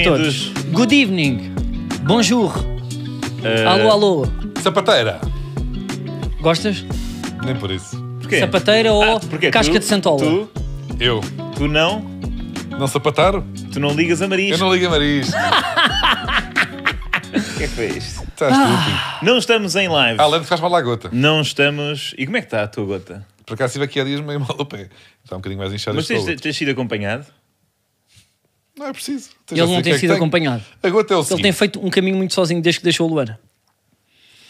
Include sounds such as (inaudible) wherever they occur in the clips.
a todos. Good evening. Bonjour. Uh, Alô, alô. Sapateira. Gostas? Nem por isso. Porquê? Sapateira ou ah, casca Tu? de santola? Tu? Eu. Tu não? Não sapataram? Tu não ligas a marisco. Eu não ligo a marisco. (laughs) O que é que foi isto? Estás ah. Não estamos em live. Ah, lembro que faz mal à gota. Não estamos. E como é que está a tua gota? Por acaso estive aqui há dias meio mal do pé. Está um bocadinho mais inchado. Mas tens, tens sido acompanhado? Não é preciso. Ele não é tem sido acompanhado. A gota é o Ele tem feito um caminho muito sozinho desde que deixou o Luana.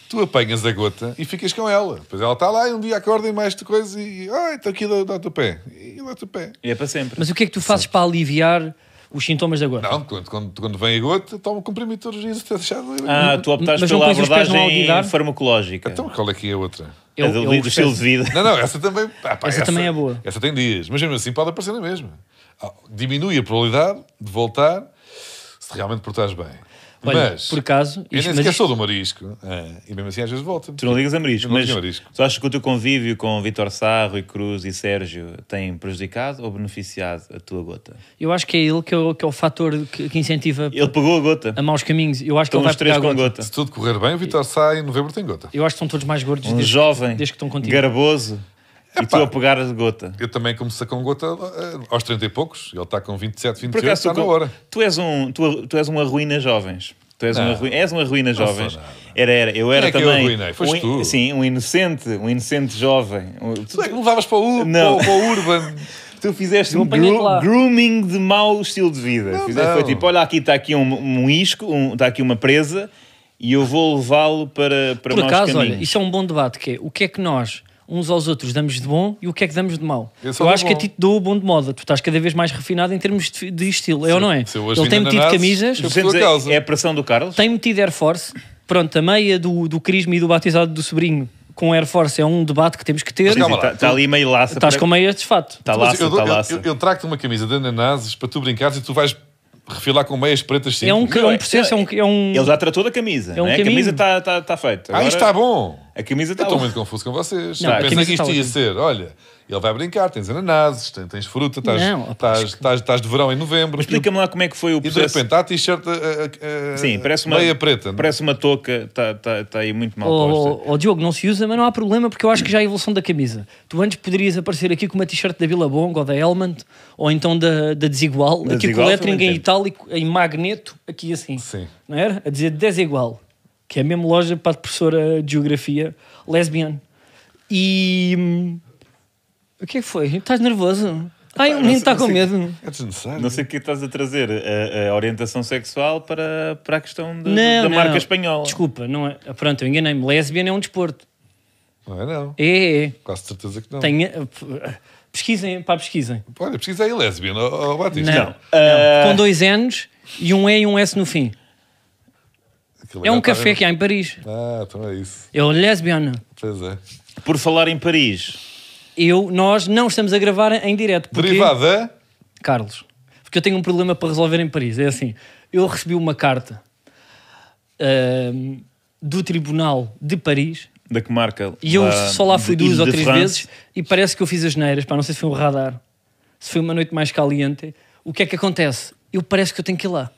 Tu apanhas a gota e ficas com ela. Pois ela está lá e um dia acorda e mais de coisa e. Ai, estou aqui, dá, te o pé. E dá-te o pé. E é para sempre. Mas o que é que tu fazes para aliviar os sintomas da gota? Não, quando, quando, quando vem a gota, toma comprimido todos os dias até deixar. Ah, tu optaste Mas pela pões abordagem farmacológica. Então qual é que é a outra? É o- é do estilo de vida. Não, não, essa também. ah, pá, Essa também é boa. Essa tem dias. Mas mesmo assim pode aparecer na mesma. Ah, diminui a probabilidade de voltar se realmente portares bem. Olha, mas, por acaso... eu nem sequer sou do marisco. É, e mesmo assim às vezes volta. Tu não ligas a marisco, mas marisco. tu achas que o teu convívio com Vitor Sarro e Cruz e Sérgio tem prejudicado ou beneficiado a tua gota? Eu acho que é ele que é o, que é o fator que, que, incentiva... Ele pegou a gota. A maus caminhos. Eu acho estão que ele vai três pegar a gota. gota. Se tudo correr bem, o Vitor sai em novembro tem gota. Eu acho que são todos mais gordos. Um desde, jovem, desde que estão contigo. garboso. E tu a pegar a gota. Eu também comecei com gota eh, aos 30 e poucos. Ele está com 27, 28, acaso, está tu, na hora. Tu és, um, tu, tu és uma ruína jovens. Tu és, uma, ruína, és uma ruína jovens. Era, era. Eu era é também. Eu um, tu. Sim, um inocente, um inocente jovem. Tu é que levavas para o, não. Para, para o Urban. (laughs) tu fizeste um gro grooming de mau estilo de vida. Não, fizeste, não. Foi tipo: olha, aqui está aqui um, um isco, um, está aqui uma presa e eu vou levá-lo para, para Por acaso, caminhos. olha, isso é um bom debate: que é, o que é que nós uns aos outros damos de bom e o que é que damos de mau. Eu, eu acho que a ti te dou o bom de moda. Tu estás cada vez mais refinado em termos de, de estilo, é ou não é? Ele tem metido camisas. É a pressão do Carlos? Tem metido Air Force. Pronto, a meia do, do Crisma e do batizado do sobrinho com Air Force é um debate que temos que ter. Está tá ali meio laça. Estás para... Tá com meia de fato. Está laça, está laça. Eu, eu, eu trago-te uma camisa de ananases para tu brincares e tu vais refilar com meias pretas simples. É um, é um processo, é um, é um... Ele já tratou da camisa. É um é? A camisa está tá, tá feita. Agora... Ah, isto está bom. A camisa está. Estou tá muito confuso com vocês. Não, pensei que tá isto ia assim. ser: olha, ele vai brincar, tens ananases, tens, tens fruta, estás, não, estás, estás, estás, de verão em novembro. Explica-me lá como é que foi o processo. E de repente há t-shirt eh, eh, eh, Sim, parece uma, meia preta. É? Parece uma touca, está tá, tá aí muito mal oh, posta. Oh, oh, Diogo, não se usa, mas não há problema porque eu acho que já é a evolução da camisa. Tu antes poderias aparecer aqui com uma t-shirt da Billabong ou da Helmand ou então da, da Desigual, da aqui Desigual, com lettering em itálico, em magneto, aqui assim. Sim. Não era? A dizer Desigual que é a mesma loja para a professora de geografia, lesbian. E. Hum, o que é que foi? Estás nervoso? Ai, o menino está com medo. É desnecessário. Não sei o é que estás a trazer, a, a orientação sexual para, para a questão de, não, da não. marca espanhola. Desculpa, não é. Pronto, eu enganei-me. Lesbian é um desporto. Não é, não. É, é. Quase certeza que não. Tenho, eh, eh, pesquisem, pá, pesquisem. Olha, pesquisa aí, lesbiana, ou Batista. Não, não. Uh... com dois N's e um E e um S no fim é um é café que há em Paris. Ah, então é isso. É o Lesbian. Pois é. Por falar em Paris. Eu, nós não estamos a gravar em direto. Porque... Derivada? Carlos. Porque eu tenho um problema para resolver em Paris. É assim, eu recebi uma carta uh, do Tribunal de Paris da que marca? E eu da, só lá fui duas ou três France. vezes e parece que eu fiz as neiras, pá, não sei se foi um radar, se foi uma noite mais caliente. O que é que acontece? Eu parece que eu tenho que ir lá.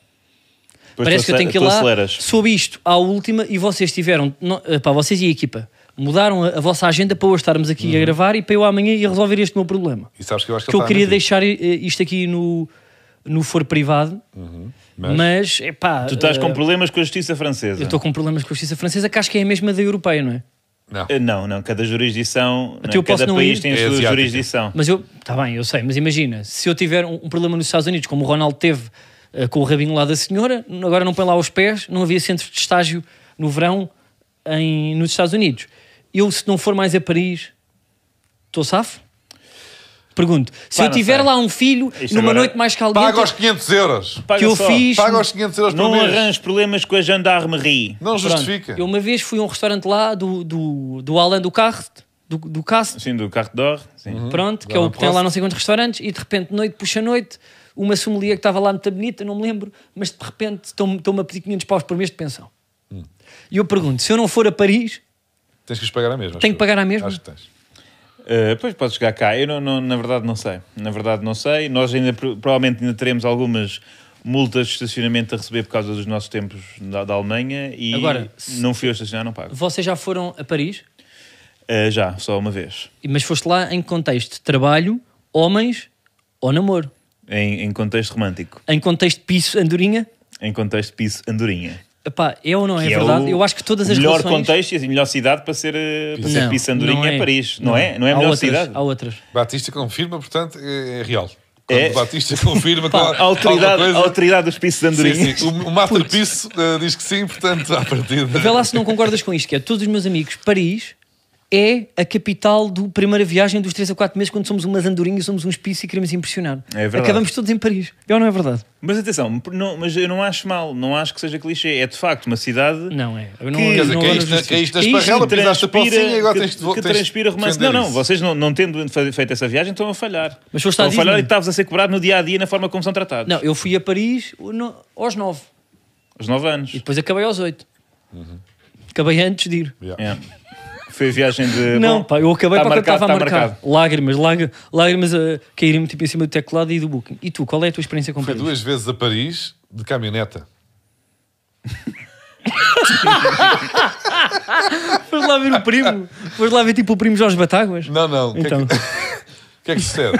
Parece que eu tenho que ir lá. Aceleras. Soube isto à última e vocês tiveram. para pá, vocês e a equipa mudaram a, a, vossa agenda para hoje estarmos aqui uhum. a gravar e para eu amanhã ir resolver este meu problema. E sabes que eu acho que, que eu tá queria deixar eh, eh, isto aqui no, no foro privado. Uhum. Mas, mas tu estás uh, com eh, problemas com a justiça francesa. Eu estou com problemas com a justiça francesa, que acho que é a mesma da europeia, não é? Não. não, não, cada jurisdição, é? cada país ir. tem a é sua jurisdição. Mas eu, está bem, eu sei, mas imagina, se eu tiver um, um problema nos Estados Unidos, como o Ronaldo teve eh, com o rabinho lá da senhora, agora não põe lá os pés, não havia centro de estágio no verão em, nos Estados Unidos. Eu, se não for mais a Paris, estou safo? Pergunto, se eu tiver sei. lá um filho numa noite mais caliente... Paga os 500 euros. Paga que eu só. fiz... Paga os 500 euros Não arranjo problemas com a gendarmerie. Não Pronto, justifica. Eu uma vez fui a um restaurante lá do, do, do Alain do Carte, do, do Cast. Sim, do Carre d'Or. Uhum. Pronto, que é o que tem lá não sei quantos restaurantes e de repente noite puxa noite uma sommelier que estava lá muito bonita não me lembro, mas de repente estão-me a pedir 500 paus por mês de pensão. Hum. E eu pergunto: se eu não for a Paris. Tens que os pagar a mesma. Tenho que pagar a mesma. Acho que tens. Uh, pois podes chegar cá. Eu, não, não, na verdade, não sei. Na verdade, não sei. Nós ainda, provavelmente, ainda teremos algumas multas de estacionamento a receber por causa dos nossos tempos da, da Alemanha e Agora, não fui eu estacionar, não pago. Vocês já foram a Paris? Uh, já, só uma vez. Mas foste lá em contexto de trabalho, homens ou namoro? Em, em contexto romântico. Em contexto piso andorinha? Em contexto piso andorinha. Epá, é ou não é, é verdade? Eu acho que todas as melhor relações... contexto e melhor cidade para ser, eh, para ser piso andorinha é. é. Paris, não, não, é? Não é a melhor outras, cidade? Há outras. Batista confirma, portanto, é, é real. é. Batista confirma Pá, a, autoridade, a autoridade dos pisos andorinhos. Andorinha. Sim, sim. O, o de Piso uh, diz que sim, portanto, à partida. Vê lá se não concordas com isto, que é todos os meus amigos, Paris é a capital do primeira viagem dos 3 a 4 meses, quando somos umas andorinhas, somos uns pisos e queremos impressionar. É verdade. Acabamos todos em Paris. Eu não é verdade. Mas atenção, não, mas eu não acho mal, não acho que seja clichê. É de facto uma cidade. Não é. Eu não, que, quer dizer, caíste, caíste da esparrela, pisaste a pocinha e agora tens de voltar. Que transpira romance. Não, não, isso. vocês não, não tendo feito essa viagem estão a falhar. Mas foste estão a, a falhar e estavas a ser cobrado no dia a dia na forma como são tratados. Não, eu fui a Paris aos 9. Aos 9 anos. E depois acabei aos 8. Uhum. Acabei antes de ir. Yeah. Yeah. Foi a viagem de. Não, Bom, pá, eu acabei tá para marcar estava tá a marcar. Marcado. Lágrimas, lágrimas, lágrimas eh, a caírem-me tipo em cima do teclado e do booking. E tu, qual é a tua experiência com Foi Paris? duas vezes a Paris de caminhoneta. (laughs) Foste lá ver o primo? Foste lá ver tipo o primo Jorge Batáguas? Não, não. Então. O que, é então. (laughs) que... é que sucede?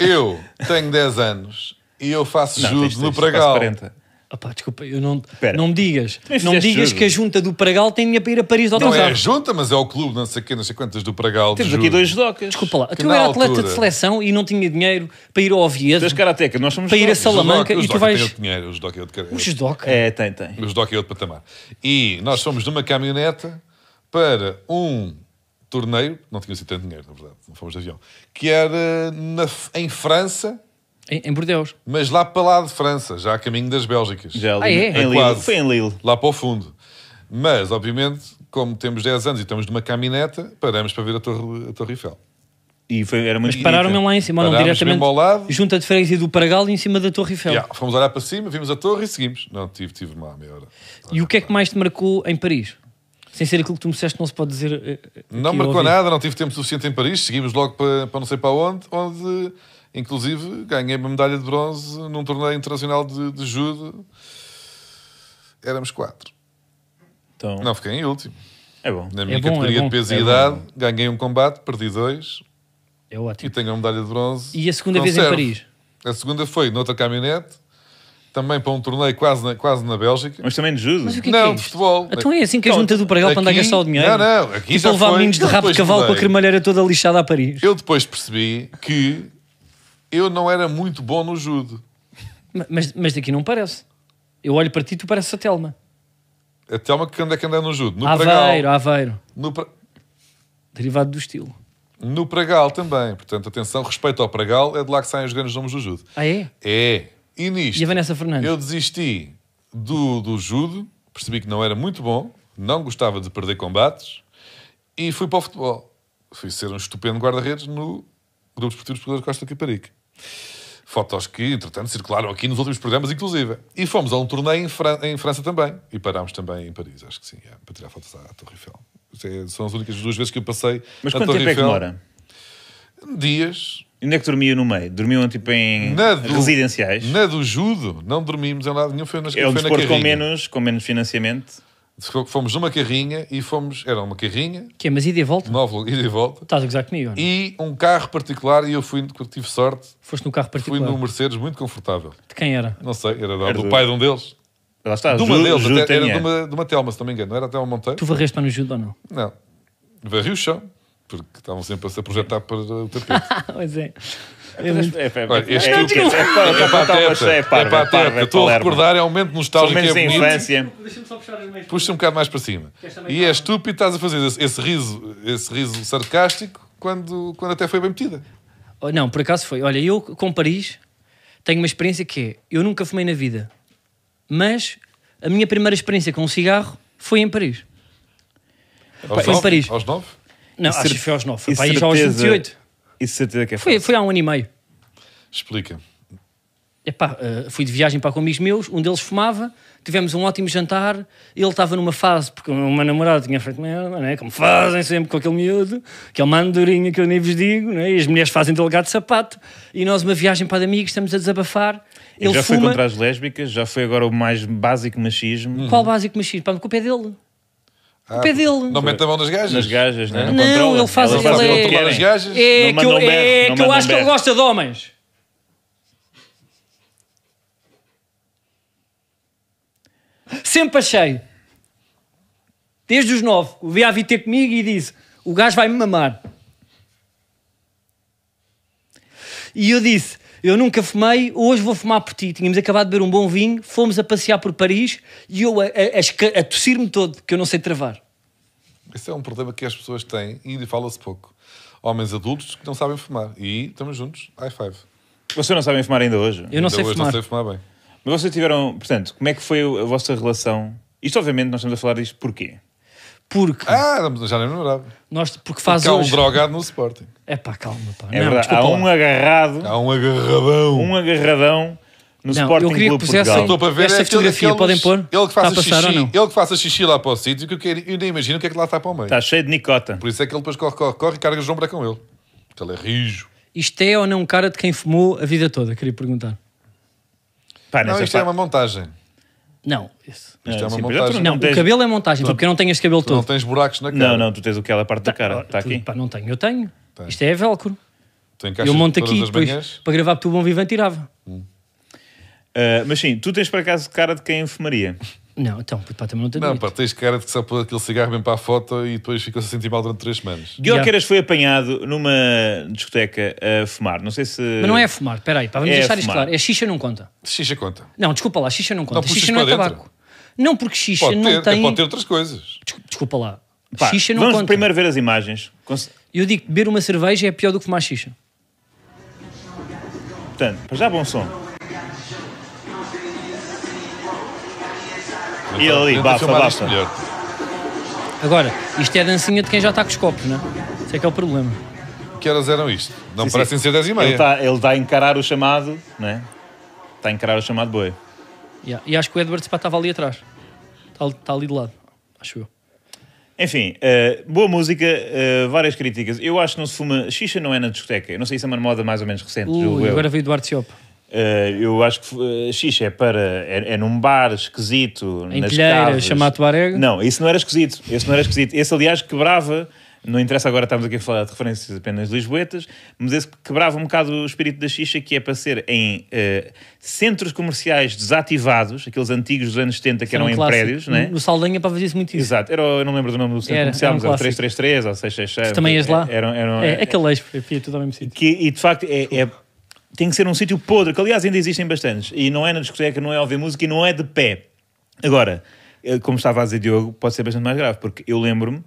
eu tenho 10 anos e eu faço não, judo no Pragal. Opá, desculpa, eu não, não me digas. Não me digas que a junta do Pragal tem dinheiro para ir a Paris de autocarro. Não é a junta, mas é o clube, não sei não sei quantas do Pragal. Temos aqui dois docas. Desculpa lá, que tu era atleta de seleção e não tinha dinheiro para ir ao Oviedo. Tu karateca, nós somos Para ir a Salamanca os e tu vais... Os dinheiro, os docas. é outro... Os É, tem, tem. Os docas é outro patamar. E nós fomos numa caminhoneta para um torneio, não tinha sido tanto dinheiro, na verdade, não fomos de avião, que era na, em França, em, em Bordeaux. Mas lá para lá de França, já a caminho das Bélgicas. Já ali, ah, é? Em é Lille. Foi em Lille. Lá para o fundo. Mas, obviamente, como temos 10 anos e estamos numa camineta, paramos para ver a Torre, a torre Eiffel. E foi, era muito Mas pararam mesmo lá em cima, não diretamente ao lado. junta de freguesia do Paragal em cima da Torre Eiffel. Yeah, fomos olhar para cima, vimos a torre e seguimos. Não, tive, tive uma meia hora. E o que é que mais te marcou em Paris? Sem ser aquilo que tu me disseste, não se pode dizer. Eh, eh, não marcou nada, não tive tempo suficiente em Paris. Seguimos logo para, para não sei para onde, onde Inclusive, ganhei uma medalha de bronze num torneio internacional de, de judo. Éramos quatro. Então... Não, fiquei em último. É bom. Na é minha é bom, categoria é bom, de peso é e idade, é bom. ganhei um combate, perdi dois. É ótimo. E tenho a medalha de bronze. E a segunda vez serve. em Paris? A segunda foi noutra caminhonete, também para um torneio quase na, quase na Bélgica. Mas também de judo? Mas o que é não, que é de futebol. Então é assim que então, a junta do Pragal para andar a gastar o dinheiro? Não, não. Aqui e já levar meninos de rabo de cavalo com a cremalheira toda lixada a Paris. Eu depois percebi que eu não era muito bom no judo. Mas, mas daqui não parece. Eu olho para ti, e tu pareces a Telma. A Telma que anda, que anda no judo. No Aveiro, Pragal, Aveiro. No pra... Derivado do estilo. No Pragal também. Portanto, atenção, respeito ao Pragal, é de lá que saem os grandes nomes do judo. Ah, é? É. E nisto, e a Vanessa Fernandes? eu desisti do, do judo, percebi que não era muito bom, não gostava de perder combates e fui para o futebol. Fui ser um estupendo guarda-redes no Grupo Esportivo Escolar Costa Caparica. Fotos que, entretanto, circularam aqui nos últimos programas, inclusive. E fomos a um torneio em, Fran em França também. E parámos também em Paris, acho que sim, é, para tirar fotos à, Torre Eiffel. É, são as únicas duas vezes que eu passei Mas quanto Torre tempo Eiffel. é que demora? Dias. E onde é que dormiam no meio? Dormiam tipo em do, residenciais? Na do judo, não dormimos em lado nenhum. Foi nas, é o desporto com menos, com menos financiamento? Fomos numa carrinha e fomos. Era uma carrinha. Que é, Mas ida e volta? novo ida e volta. Estás a gozar comigo? E um carro particular, e eu fui, tive sorte. Foste no carro particular? Fui num Mercedes muito confortável. De quem era? Não sei, era, do, era do pai de um deles. Lá está, de uma Ju, deles, Ju até, era de uma, de uma Telma, se não me engano, não era até um Monteiro. Tu varreste para no Judo ou não? Não. Varri o chão porque estavam sempre a se projetar para o tapete. pois é. É Eu Estou a recordar, é um momento nostálgico e é bonito. Infância. Puxa um bocado mais para cima. E é estúpido, estás a fazer esse, riso, esse riso sarcástico quando, quando até foi bem metida. Não, por acaso foi. Olha, eu com Paris tenho uma experiência que é, eu nunca fumei na vida, mas a minha primeira experiência com um cigarro foi em Paris. foi em Paris. Aos nove? Não, acho que foi aos 9. Foi para aí já aos 28. Isso certeza que é foi, foi há um ano e meio. Explica. Epá, eh, fui de viagem para com amigos meus, um deles fumava, tivemos um ótimo jantar, ele estava numa fase, porque uma namorada tinha feito merda, né como fazem sempre com aquele miúdo, que é uma andorinha que eu nem vos digo, né e as mulheres fazem delegado de sapato, e nós uma viagem para de amigos, estamos a desabafar, ele já fuma... foi contra as lésbicas, já foi agora o mais básico machismo. Qual básico machismo? para a culpa é dele o pé ah, dele. Não mete a mão nas gajas? Nas gajas, né? não Não, ele faz... É ele, ele é... É que eu, é que eu acho que ele gosta de homens. Sempre achei. Desde os nove. O a vir ter comigo e disse: O gajo vai-me mamar. E eu disse: eu nunca fumei, hoje vou fumar por ti. Tínhamos acabado de beber um bom vinho, fomos a passear por Paris e eu a, a, a tossir-me todo, que eu não sei travar. Esse é um problema que as pessoas têm e fala-se pouco. Homens adultos que não sabem fumar. E estamos juntos, high five. Vocês não sabem fumar ainda hoje? Eu não ainda sei hoje fumar. não sei fumar bem. Mas vocês tiveram, portanto, como é que foi a vossa relação? Isto obviamente nós estamos a falar disto porquê? Porque. Ah, já nem lembrava. Nós, porque faz porque há um drogado no Sporting. É pá, calma, pá. É não, verdade, há um lá. agarrado. Há um agarradão. Um agarradão no não, Sporting eu queria que que pusesse Portugal. Para ver esta é fotografia, aqueles, podem pôr? Ele que, faça xixi, ele que faça xixi lá para o sítio, que eu, eu nem imagino o que é que lá está para o meio. Está cheio de nicota. Por isso é que ele depois corre, corre, corre e carga João Branco com ele. Porque ele é rijo. Isto é ou não um cara de quem fumou a vida toda? Queria perguntar. Pá, não, isto é, é uma montagem. Não, isso. Isto é uma montagem. não, o cabelo é montagem, porque eu não tenho este cabelo todo. não tens buracos na cara. Não, não, tu tens aquela parte da cara. Está aqui. não tenho, eu tenho. Tá. Isto é velcro. eu monto aqui, depois, para gravar para o Bom Vivant é tirava. Hum. Ah, mas sim, tu tens por acaso cara de quem é enfermaria. Não, então, pá, também não tenho. Não, pá, tens cara de que só pôs aquele cigarro bem para a foto e depois ficou-se a sentir mal durante três semanas. Guilherme yeah. foi apanhado numa discoteca a fumar. Não sei se. Mas não é a fumar, peraí, aí vamos é deixar isto claro. É xixa não conta. Xixa conta. Não, desculpa lá, xixa não conta. Não, xixa não é tabaco. Não, porque xixa pode não ter, tem. Pode ter outras coisas. Desculpa lá. Pá, xixa não vamos conta. primeiro ver as imagens. Eu digo que beber uma cerveja é pior do que fumar xixa. Portanto, já bom som. E ali, bafa, bafa. Agora, isto é a dancinha de quem já está com os copos, não é? Isso é que é o problema. Que horas eram isto? Não sim, parecem sim. ser 10 e meia. Ele está, ele tá a encarar o chamado, não é? Está a encarar o chamado boi. Yeah. E acho que o Edward pá, estava ali atrás. Está, tá ali de lado, acho eu. Enfim, uh, boa música, uh, várias críticas. Eu acho que não se fuma. Xixa não é na discoteca. Eu não sei se é uma moda mais ou menos recente. Ui, agora veio Eduardo Ciopo. Uh, eu acho que uh, eh, xixa é para. É, é num bar esquisito. Em nas Pilheira, chamado Barega? Não, isso não era esquisito. Esse não era esquisito. Esse, aliás, quebrava. Não interessa agora estamos aqui a falar de referências apenas lisboetas, mas esse quebrava um bocado o espírito da xixa, que é para ser em uh, centros comerciais desativados, aqueles antigos dos anos 70 que Sim, eram um em clássico. prédios, né? No Saldanha para fazer isso muito isso. Exato, era, eu não lembro do nome do centro era, comercial, era um mas era 333 ou 666. também és lá? Era, era, era, é, é, aquele eixo, tudo ao mesmo sítio. Que, e de facto é, é tem que ser um sítio podre, que aliás ainda existem bastantes, e não é na discoteca, não é ouvir música e não é de pé. Agora, eh, como estava a dizer Diogo, pode ser bastante mais grave, porque eu lembro-me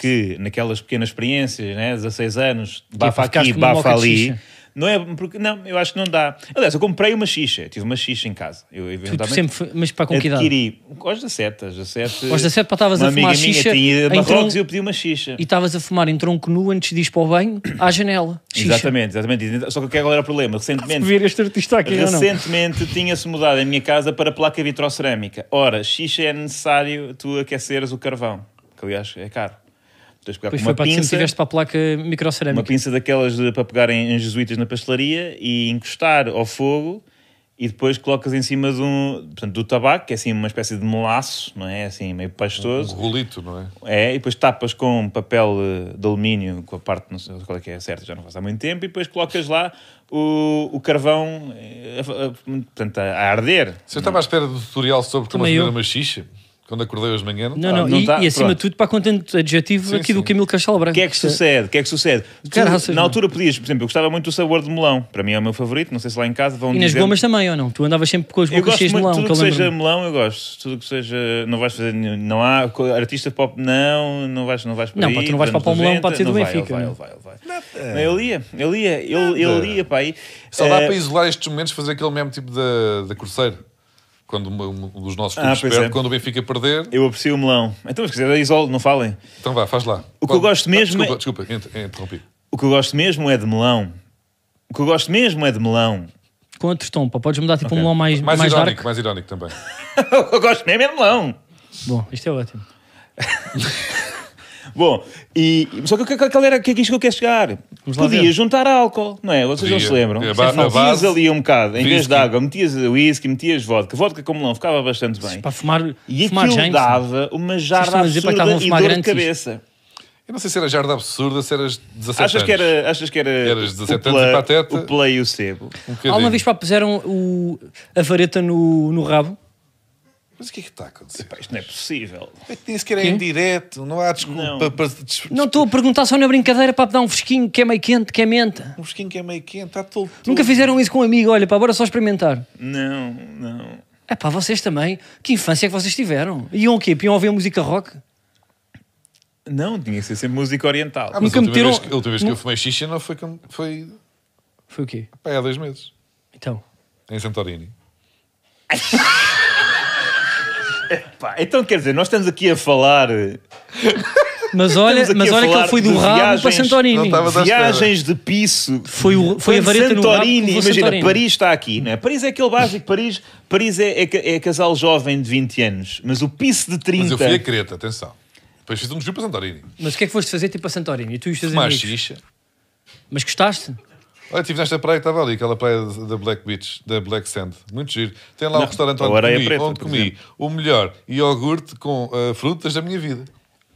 que naquelas pequenas experiências, né, 16 anos, é bafa aqui, bafa ali, não é porque. Não, eu acho que não dá. Aliás, eu comprei uma xixa. tive uma xixa em casa. Eu tipo, eventualmente. Tu, tu sempre, mas para com que idade? Adquiri. Aos 17. Aos 17. Aos 17 estavas a fumar xixa. Minha tinha Marrocos e eu pedi uma xixa. E estavas a fumar em tronco nu antes de ir para o banho à janela. Xixa. Exatamente, exatamente. Então, só que qual é era o problema? Recentemente. Ver este artista aqui, recentemente tinha-se mudado a minha casa para placa vitrocerâmica. Ora, xixa é necessário tu aqueceres o carvão. Que aliás é caro. Tens pegar pois com uma foi, pinça. Sempre tiveste para a placa microcerâmica. Uma pinça daquelas de, para pegar em, em jesuítas na pastelaria e encostar ao fogo e depois colocas em cima de um, portanto, do tabaco, que é assim uma espécie de melaço, não é? Assim, meio pastoso. Um rolito, não é? É, e depois tapas com papel eh, de alumínio, com a parte, não sei qual é que é certa, já não faz há muito tempo, e depois colocas lá o, o carvão, eh, a, a, a, a arder. Você estava à espera do tutorial sobre como fazer uma xixa? Quando acordei hoje de manhã. Não, não, tá? não, não e, tá, e, acima de tudo para contente adjetivo sim, aqui sim. do Camilo Castelo Branco. O que é que sucede? O que é que sucede? Tu, na altura pedias, por exemplo, eu gostava muito do sabor de melão. Para mim é o meu favorito, não sei se lá em casa vão E nas gomas também, ou não? Tu andavas sempre com as gomas cheias de melão. Tudo que, que seja melão eu gosto. Tudo que seja... Não vais fazer... Não há... Artista pop, não. Não vais, não vais para Não, aí, tu não vais para o melão, pode ser do Benfica. É? Ele vai, ele vai. Ele ia, ele ia, ele ia para aí. Só dá eh, para isolar estes momentos, fazer aquele mesmo tipo da corceira quando um dos nossos ah, clubes ah, perde, é. quando o Benfica perder. Eu aprecio o melão. Então, se quiser, isolo, não falem. Então vá, faz lá. O que eu gosto mesmo. Ah, desculpa, é... desculpa, interrompi. O que eu gosto mesmo é de melão. O que eu gosto mesmo é de melão. Com outro tom, pá. Podes mudar tipo okay. um melão mais. Mais, mais irónico, dark. mais irónico também. (laughs) o que eu gosto mesmo é de melão. Bom, isto é ótimo. (laughs) Bom, e, só que qual era, que é, é isto que eu quero chegar? Podia juntar álcool, não é? Vocês não se lembram? É, a ba- metias ali um bocado, em vez de água, metias whisky, metias vodka. Vodka, como não, ficava bastante bem. Para fumar, e fumar aquilo dava uma jarra absurda e dor de cabeça. Eu não sei se era jarda absurda, se eras 17 Achas anos. que era, achas que era Eras 17 o, anos e pateta. o play e o sebo? Um Há uma vez puseram o, a vareta no, no rabo mas o que é que está a acontecer? Epá, isto não é possível. Eu disse que era Quê? em direto, não há desculpa não. para. des... Não estou a perguntar só na brincadeira para dar um fresquinho que é meio quente, que é menta. Um fresquinho que é meio quente, está todo. Nunca fizeram isso com um amigo, olha, para agora só experimentar. Não, não. É pá, vocês também. Que infância é que vocês tiveram? Iam o quê? Iam ouvir música rock? Não, tinha que ser sempre música oriental. Ah, mas Nunca a última, meteram... vez, que, a última vez que eu fumei xixi não foi. foi... foi o quê? Pá, há dois meses. Então. Em Santorini. (laughs) Epá, então quer dizer, nós estamos aqui a falar. Mas olha, mas olha que ele foi do rabo para Santorini. Viagens de piso. Foi, o, foi a vareta Santorini, imagina, Santorini. Paris está aqui, não é? Paris é aquele básico, Paris, Paris é, é, é casal jovem de 20 anos, mas o piso de 30. Mas eu fui a Creta, atenção. Depois fiz um desvio para Santorini. Mas o que é que foste fazer tipo a Santorini? E tu e os teus Fumar amigos? Xixa. Mas gostaste? Olha, estive nesta praia que estava ali, aquela praia da Black Beach, da Black Sand. Muito giro. Tem lá um restaurante onde comi, preta, onde comi o melhor iogurte com uh, frutas da minha vida.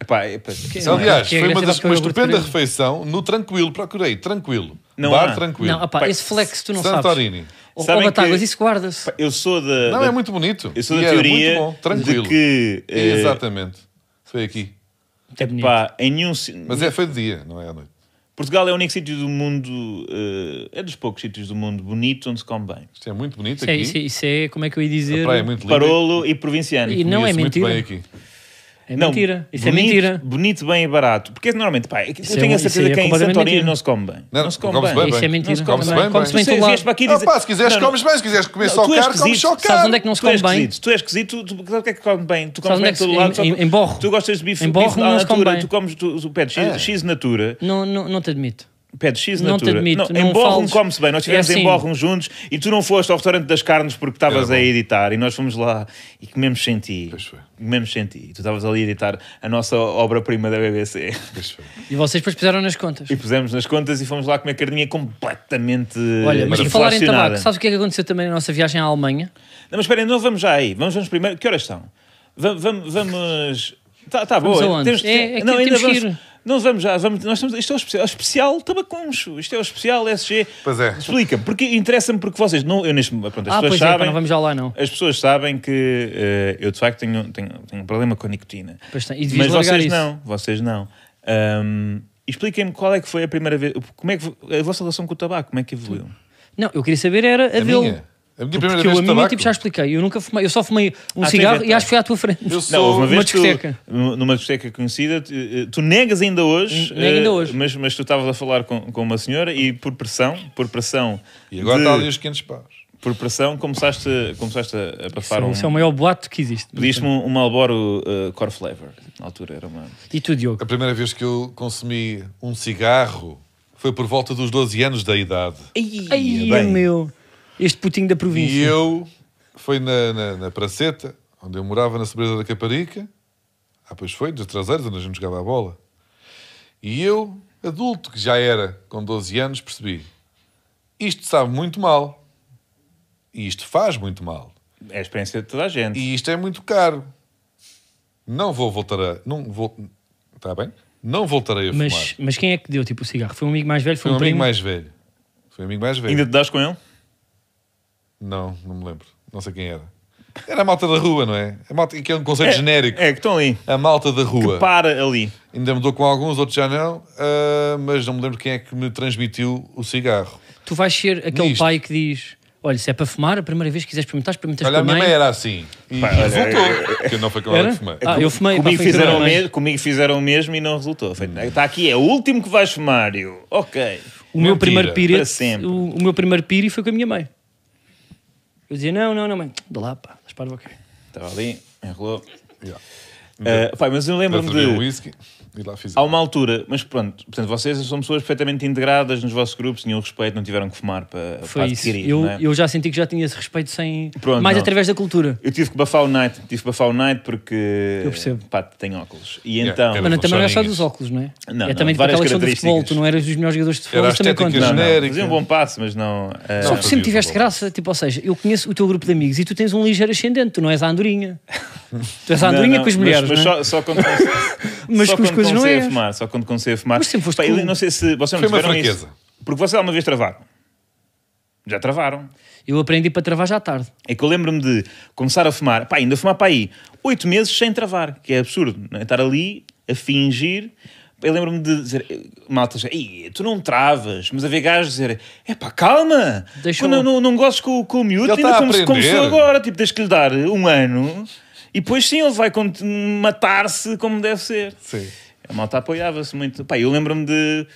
Epá, epá. É? Aliás, é foi uma, das, uma estupenda refeição no Tranquilo, procurei, Tranquilo. Não Bar há. Tranquilo. Não, esse flex tu não Santorini. sabes. Ou, Sabem ou isso guarda-se. Eu sou da... Não, é muito bonito. Eu sou da e teoria bom, tranquilo. que... Eh, Exatamente. Foi aqui. É bonito. Pá, em nenhum... Mas é, foi de dia, não é à noite. Portugal é o único sítio do mundo, eh, é dos poucos sítios do mundo bonito onde se come bem. Isto é muito bonito é aqui. Isso é, isso é como é que eu ia dizer? A praia é muito Parolo e provinciano. E não é mentira. Muito bem aqui. É não, mentira. Isso é bonito, é mentira. Bonito, bem e barato. Porque normalmente, pá, eu isso é tenho é, a certeza é que em Santo António não se come bem. Não, não se come, não bem. bem. Isso é mentira. Não se come, não come bem. Come-se bem, come bem. bem. Não, dizer... pá, se quiseres não, comes bem, se quiseres comer só caro, comes só caro. Sabes onde é que não se come bem? Tu és esquisito, tu o que é que come bem? Tu comes é bem todo lado. Em borro. Tu gostas de bife na natura, tu comes, o pé de X natura. Não te admito. Pede X na Não te admito. Não, não em come-se bem. Nós é estivemos é assim. em juntos e tu não foste ao restaurante das carnes porque estavas a editar e nós fomos lá e comemos sem ti. Comemos sem ti. E tu estavas ali a editar a nossa obra-prima da BBC. E vocês depois puseram nas contas. E pusemos nas contas e fomos lá comer carninha completamente Olha, mas por falar em tabaco, sabes o que é que aconteceu também na nossa viagem à Alemanha? Não, mas espera, não vamos já aí. Vamos, vamos primeiro. Que horas são? Vamos... vamos, vamos... Tá, tá boa. Temos, é, é que não, temos vamos, que ir. Nós vamos já, vamos, nós estamos, isto é o especial, é especial Tabaconcho, isto é o especial SG. Pois é. Explica, porque interessa-me porque vocês não, eu neste, pronto, as ah, pessoas é, sabem, é, não vamos já lá não. As pessoas sabem que uh, eu de facto tenho, tenho, tenho um problema com a nicotina. Pois tem, e mas vocês isso. não, vocês não. Um, Expliquem-me qual é que foi a primeira vez, como é que a vossa relação com o tabaco, como é que evoluiu? Não, eu queria saber era a, a dele. A minha primeira Porque vez eu, a mim, tipo, já expliquei. Eu nunca fumei, eu só fumei um Ah, cigarro e acho que foi à tua frente. Eu sou- Não, uma vez discoteca. numa discoteca conhecida, eh, tu, negas ainda hoje, Nego ainda eh, hoje. Mas, mas tu estavas a falar com, com uma senhora e por pressão, por pressão, E agora de- está ali os 500 paus. por pressão começaste, a- começaste a, a passar é, um... Isso é o maior boato que existe. Pediste-me um, um Malboro eh, Core Flavor, na altura era uma... E tu, Diogo? A primeira vez que eu consumi um cigarro foi por volta dos 12 anos da idade. Ai, bem. meu este putinho da província. E eu, foi na, na, na Praceta, onde eu morava, na sobreza da Caparica. Ah, pois foi, de traseiros, onde a gente jogava a bola. E eu, adulto que já era, com 12 anos, percebi. Isto sabe muito mal. E isto faz muito mal. É a experiência de toda a gente. E isto é muito caro. Não vou voltar a... Não vou... Está bem? Não voltarei a mas, fumar. Mas quem é que deu, tipo, o cigarro? Foi um amigo mais velho? Foi, foi um, um amigo mais velho. Foi um amigo mais velho. Ainda te das com ele? Não, não me lembro. Não sei quem era. Era a malta da rua, não é? A malta, que é um conceito é, genérico. É, que estão ali. A malta da rua. Que para ali. Ainda mudou com alguns, outros já não, uh, mas não me lembro quem é que me transmitiu o cigarro. Tu vais ser aquele Nisto. pai que diz: Olha, se é para fumar, a primeira vez que quiseres experimentar, experimentas Olha, a minha mãe. era assim. E Pá, resultou. É, é, é. Porque não foi com ela que fumei. Ah, eu fumei. Comigo, pá, fizeram o mesmo, comigo fizeram o mesmo e não resultou. Foi, está aqui, é o último que vais fumar. Eu. Ok. O meu, primeiro piri, o, o meu primeiro piri foi com a minha mãe. Eu dizia, não, não, não, mãe, dá lá, pá, das o ok. Estava ali, enrolou. Yeah. Uh, eh, pai, mas eu lembro-me de. Whisky. E lá Há uma altura, mas pronto, portanto, vocês são pessoas perfeitamente integradas nos vossos grupos, tinham respeito, não tiveram que fumar para, Foi para adquirir. Isso. Eu, é? eu já senti que já tinha esse respeito sem. Pronto, mais não. através da cultura. Eu tive que bafar o night, tive que bafar o night porque. Eu percebo. Pá, tem óculos. E yeah, então. Mas também não é só dos óculos, não é? Não, é também não, várias aquela características. Futebol, tu não eras dos melhores jogadores de futebol, mas também conta. Não, fazia um bom passo, mas não. Uh... Só eh, que sempre tiveste graça, tipo, ou seja, eu conheço o teu grupo de amigos e tu tens um ligeiro ascendente, tu não és a Andorinha. (laughs) tu és a Andorinha não, não, com as mulheres. Mas, é? só, quando. (laughs) coisas não é. Fumar, só quando comecei a fumar. Mas sempre foste Pá, eu não sei se vocês não Foi uma tiveram isso. Porque vocês alguma vez travaram. Já travaram. Eu aprendi para travar já tarde. É que eu lembro-me de começar a fumar, pá, ainda fumar para aí, oito meses sem travar, que é absurdo. Não é? Estar ali a fingir. Eu lembro-me de dizer, malta, Ei, tu não travas, mas a ver gajos dizer, é pá, calma, Deixa quando eu... não, não gostes com, com o miúdo, ainda tá como se começou agora, tipo, tens que lhe dar um ano e depois sim ele vai matar-se como deve ser. Sim a malta apoiava-se muito. Pá, eu lembro-me de.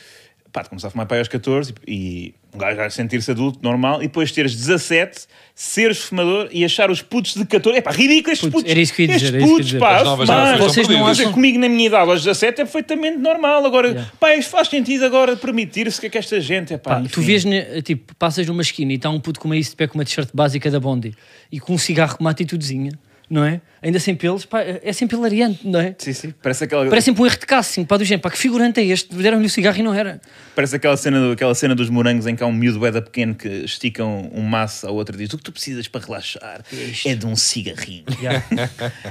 Pá, de começar a fumar pai aos 14 e, um gajo já sentir-se adulto, normal, e depois teres 17, seres fumador e achar os putos de 14. É pá, ridículo estes putos. Era isso que eu ia dizer. Estes putos, dizer. pá, mas vocês não acham. Comigo na minha idade aos 17 é perfeitamente normal. Agora, yeah. pá, isto faz sentido agora permitir-se que é que esta gente é pá. pá tu vês, tipo, passas numa esquina e está um puto com uma isso de pé com uma t-shirt básica da Bondi e com um cigarro com uma atitudezinha não é? Ainda sem pelos, pá, é sempre hilariante, não é? Sim, sim, parece aquela... Parece sempre um erro de casting, pá, do Gente pá, que figurante é este? Deram-lhe o cigarro e não era. Parece aquela cena, aquela cena dos morangos em que há um miúdo bué pequeno que estica um, um maço ao outro e diz o que tu precisas para relaxar é, é de um cigarrinho. (laughs) Yeah.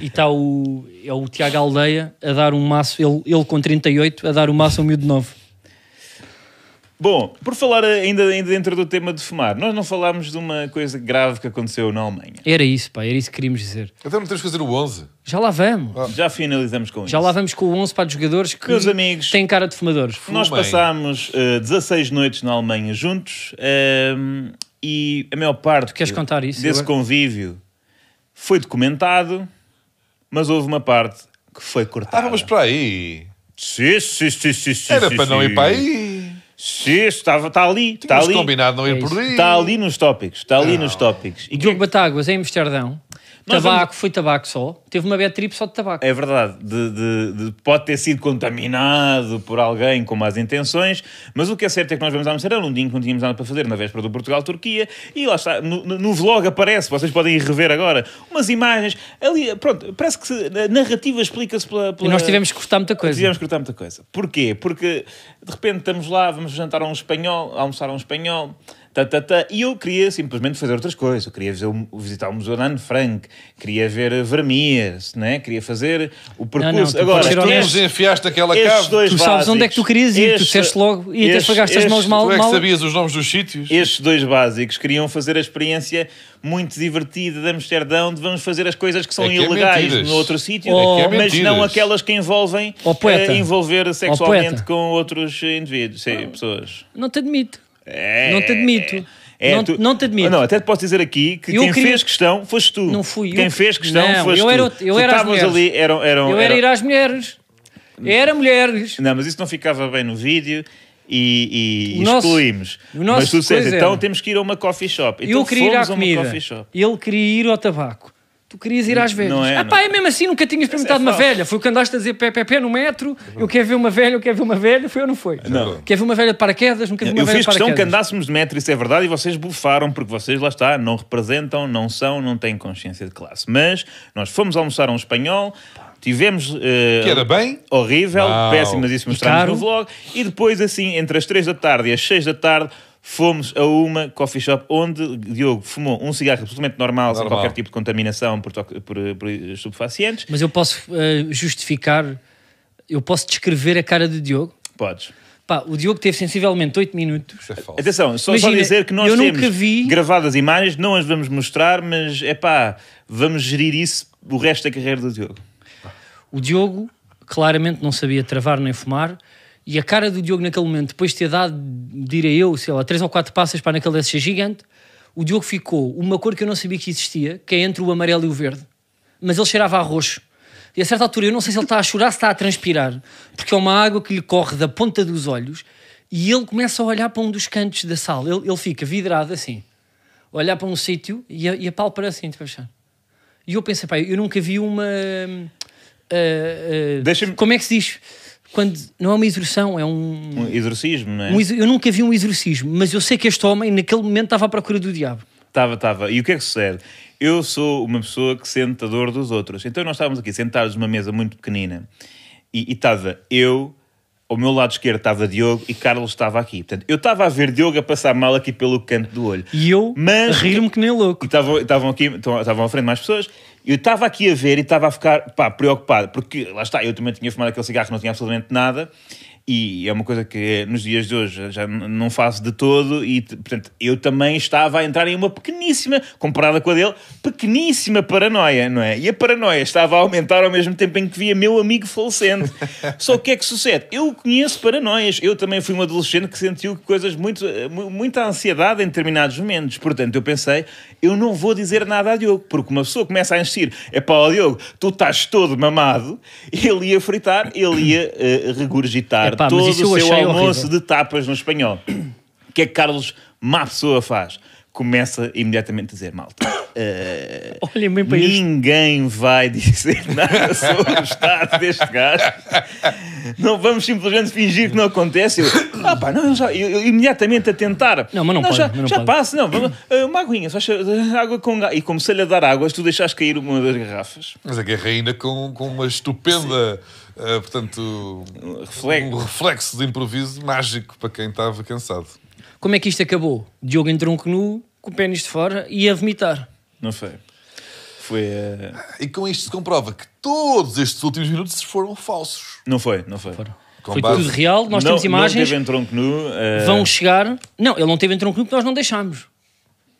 e está o, é o Tiago Aldeia a dar um maço, ele, ele com 38, a dar o um maço ao miúdo novo. Bom, por falar ainda, ainda dentro do tema de fumar, nós não falámos de uma coisa grave que aconteceu na Alemanha. Era isso, pá, era isso que queríamos dizer. Então não temos que fazer o 11. Já lá vamos. Ah. Já finalizamos com isso. Já lá vamos com o 11 para os jogadores que Meus amigos, têm cara de fumadores. Fumem. Nós passámos uh, eh, 16 noites na Alemanha juntos uh, e a maior parte queres contar isso desse agora? convívio foi documentado, mas houve uma parte que foi cortada. Ah, vamos para aí. Sim, sim, sim, sim. Era para não ir para aí. Sim, está, está ali. Está Tínhamos ali. combinado não ir é por ali. Está ali nos tópicos. Está ali nos tópicos. E Diogo é Batáguas, em Amsterdão tabaco, vamos... foi tabaco só. Teve uma bad trip só de tabaco. É verdade. De, de, de, pode ter sido contaminado por alguém com más intenções, mas o que é certo é que nós vamos Amsterdã num dia que não tínhamos nada para fazer, na véspera do Portugal-Turquia, e lá está, no, no, vlog aparece, vocês podem ir rever agora, umas imagens. Ali, pronto, parece que se, a narrativa explica-se pela, pela, E nós tivemos que cortar muita coisa. Tivemos que cortar muita coisa. Porquê? Porque de repente estamos lá, vamos jantar a um espanhol, almoçar a um espanhol tá, tá, tá. e eu queria simplesmente fazer outras coisas. Eu queria visitar o Museu de Anne Frank, queria ver Vermias, né? queria fazer o percurso. Não, não, tu Agora, tu nos enfiaste aquela cave. Dois tu sabes básicos, onde é que tu querias ir, este, tu disseste logo e até pagaste as mãos mal. Tu é que sabias os nomes dos sítios? Estes dois básicos queriam fazer a experiência muito divertida de Amsterdão, de vamos fazer as coisas que são é que é ilegais é no outro sítio, oh, é, é mas não aquelas que envolvem oh, uh, envolver sexualmente oh, com outros eh, indivíduos, sim, pessoas. Não te admito. É, não te admito. É, não, tu, não, te admito. Ah, não, até te posso dizer aqui que eu quem queria... fez questão foste tu. Não fui. Quem fez questão não, foste eu era, tu. Eu era tu ali, eram, eram, eu era, ir às mulheres. Era mulheres. Não, mas isso não ficava bem no vídeo e, e excluímos. Nosso, mas tu disseste, é- então temos que ir a uma coffee shop. Então eu queria ir à comida, ele queria ir ao tabaco tu querias ir às velhas. É, não é, ah, pá, é mesmo assim, nunca tinhas é perguntado é uma velha. Foi o que andaste a dizer pé, pé, pé no metro, uhum. eu quero ver uma velha, eu quero ver uma velha, foi ou não foi? Não. Quer ver uma velha de paraquedas, nunca vi uma eu velha de paraquedas. Eu fiz questão que andássemos de metro, isso é verdade, e vocês bufaram, porque vocês, lá está, não representam, não são, não têm consciência de classe. Mas nós fomos almoçar a um espanhol, Tivemos. Uh, que era bem? Horrível, Uau. péssimo, mas isso mostramos no vlog. E depois, assim, entre as 3 da tarde e as 6 da tarde, Fomos a uma coffee shop onde Diogo fumou um cigarro absolutamente normal, normal. sem qualquer tipo de contaminação por, por, por estupefacientes. Mas eu posso uh, justificar, eu posso descrever a cara de Diogo? Podes. Pá, o Diogo teve sensivelmente 8 minutos. Isso é falso. Atenção, só, Imagina, só dizer que nós temos vi... gravadas imagens, não as vamos mostrar, mas é pá, vamos gerir isso o resto da carreira do Diogo. O Diogo claramente não sabia travar nem fumar e a cara do Diogo naquele momento, depois de ter dado, diria eu, sei lá, três ou quatro passas para naquele SG gigante, o Diogo ficou uma cor que eu não sabia que existia, que é entre o amarelo e o verde. Mas ele cheirava a roxo. E a certa altura, eu não sei se ele está a chorar, se está a transpirar, porque é uma água que lhe corre da ponta dos olhos e ele começa a olhar para um dos cantos da sala. Ele, ele fica vidrado assim, olhar para um sítio e a, e a pálpebra assim, tipo achar. E eu pensei, pá, eu nunca vi uma. Uh, uh, Como é que se diz? quando não é uma exorção, é um. Um exorcismo, não é? Um, eu nunca vi um exorcismo, mas eu sei que este homem naquele momento estava à procura do diabo. Estava, estava. E o que é que sucede? Eu sou uma pessoa que sente a dor dos outros. Então nós estávamos aqui sentados numa mesa muito pequenina e, e estava eu, ao meu lado esquerdo estava Diogo e Carlos estava aqui. Portanto, eu estava a ver Diogo a passar mal aqui pelo canto do olho. E eu mas, a rir-me que nem louco. E estavam aqui, estavam à frente mais pessoas eu estava aqui a ver e estava a ficar pá, preocupado, porque lá está, eu também tinha fumado aquele cigarro, não tinha absolutamente nada, e é uma coisa que nos dias de hoje já não faço de todo, e portanto eu também estava a entrar em uma pequeníssima, comparada com a dele, pequeníssima paranoia, não é? E a paranoia estava a aumentar ao mesmo tempo em que via meu amigo falecendo (laughs) Só o que é que sucede? Eu conheço paranoias, eu também fui um adolescente que sentiu coisas muito, muita ansiedade em determinados momentos. Portanto, eu pensei, eu não vou dizer nada a Diogo, porque uma pessoa começa a insistir, é pá, Diogo, tu estás todo mamado, (laughs) ele ia fritar, ele ia uh, regurgitar pagar Pá, todo o seu almoço horrível. de tapas no espanhol. O que é que Carlos, má pessoa, faz? Começa imediatamente a dizer, malta, uh, (laughs) Olhem bem para ninguém isto. vai dizer (laughs) nada sobre o estado deste gajo. Não vamos simplesmente fingir que não acontece. Eu, ah pá, não, já, eu, eu, imediatamente a tentar. Não, mas não, não pode, Já, não já pode. passa, não. Vamos, uh, uma aguinha, só eh, água com gás. E comecei-lhe a dar águas, tu deixaste cair uma das garrafas. Mas a guerra ainda com, com uma estupenda... Sim eh, portanto, um reflexo de improviso mágico para quem estava cansado. Como é que isto acabou? Diogo em tronco nu, com o pênis de fora e a vomitar. Não foi? Foi. Uh... Eh, e com isto se comprova que todos estes últimos minutos foram falsos. Não foi, não foi. Foram. Com foi base. tudo real, nós não, temos imagens. Não teve em nu. Uh... Vão chegar. Não, ele não teve entronco nu porque nós não deixámos.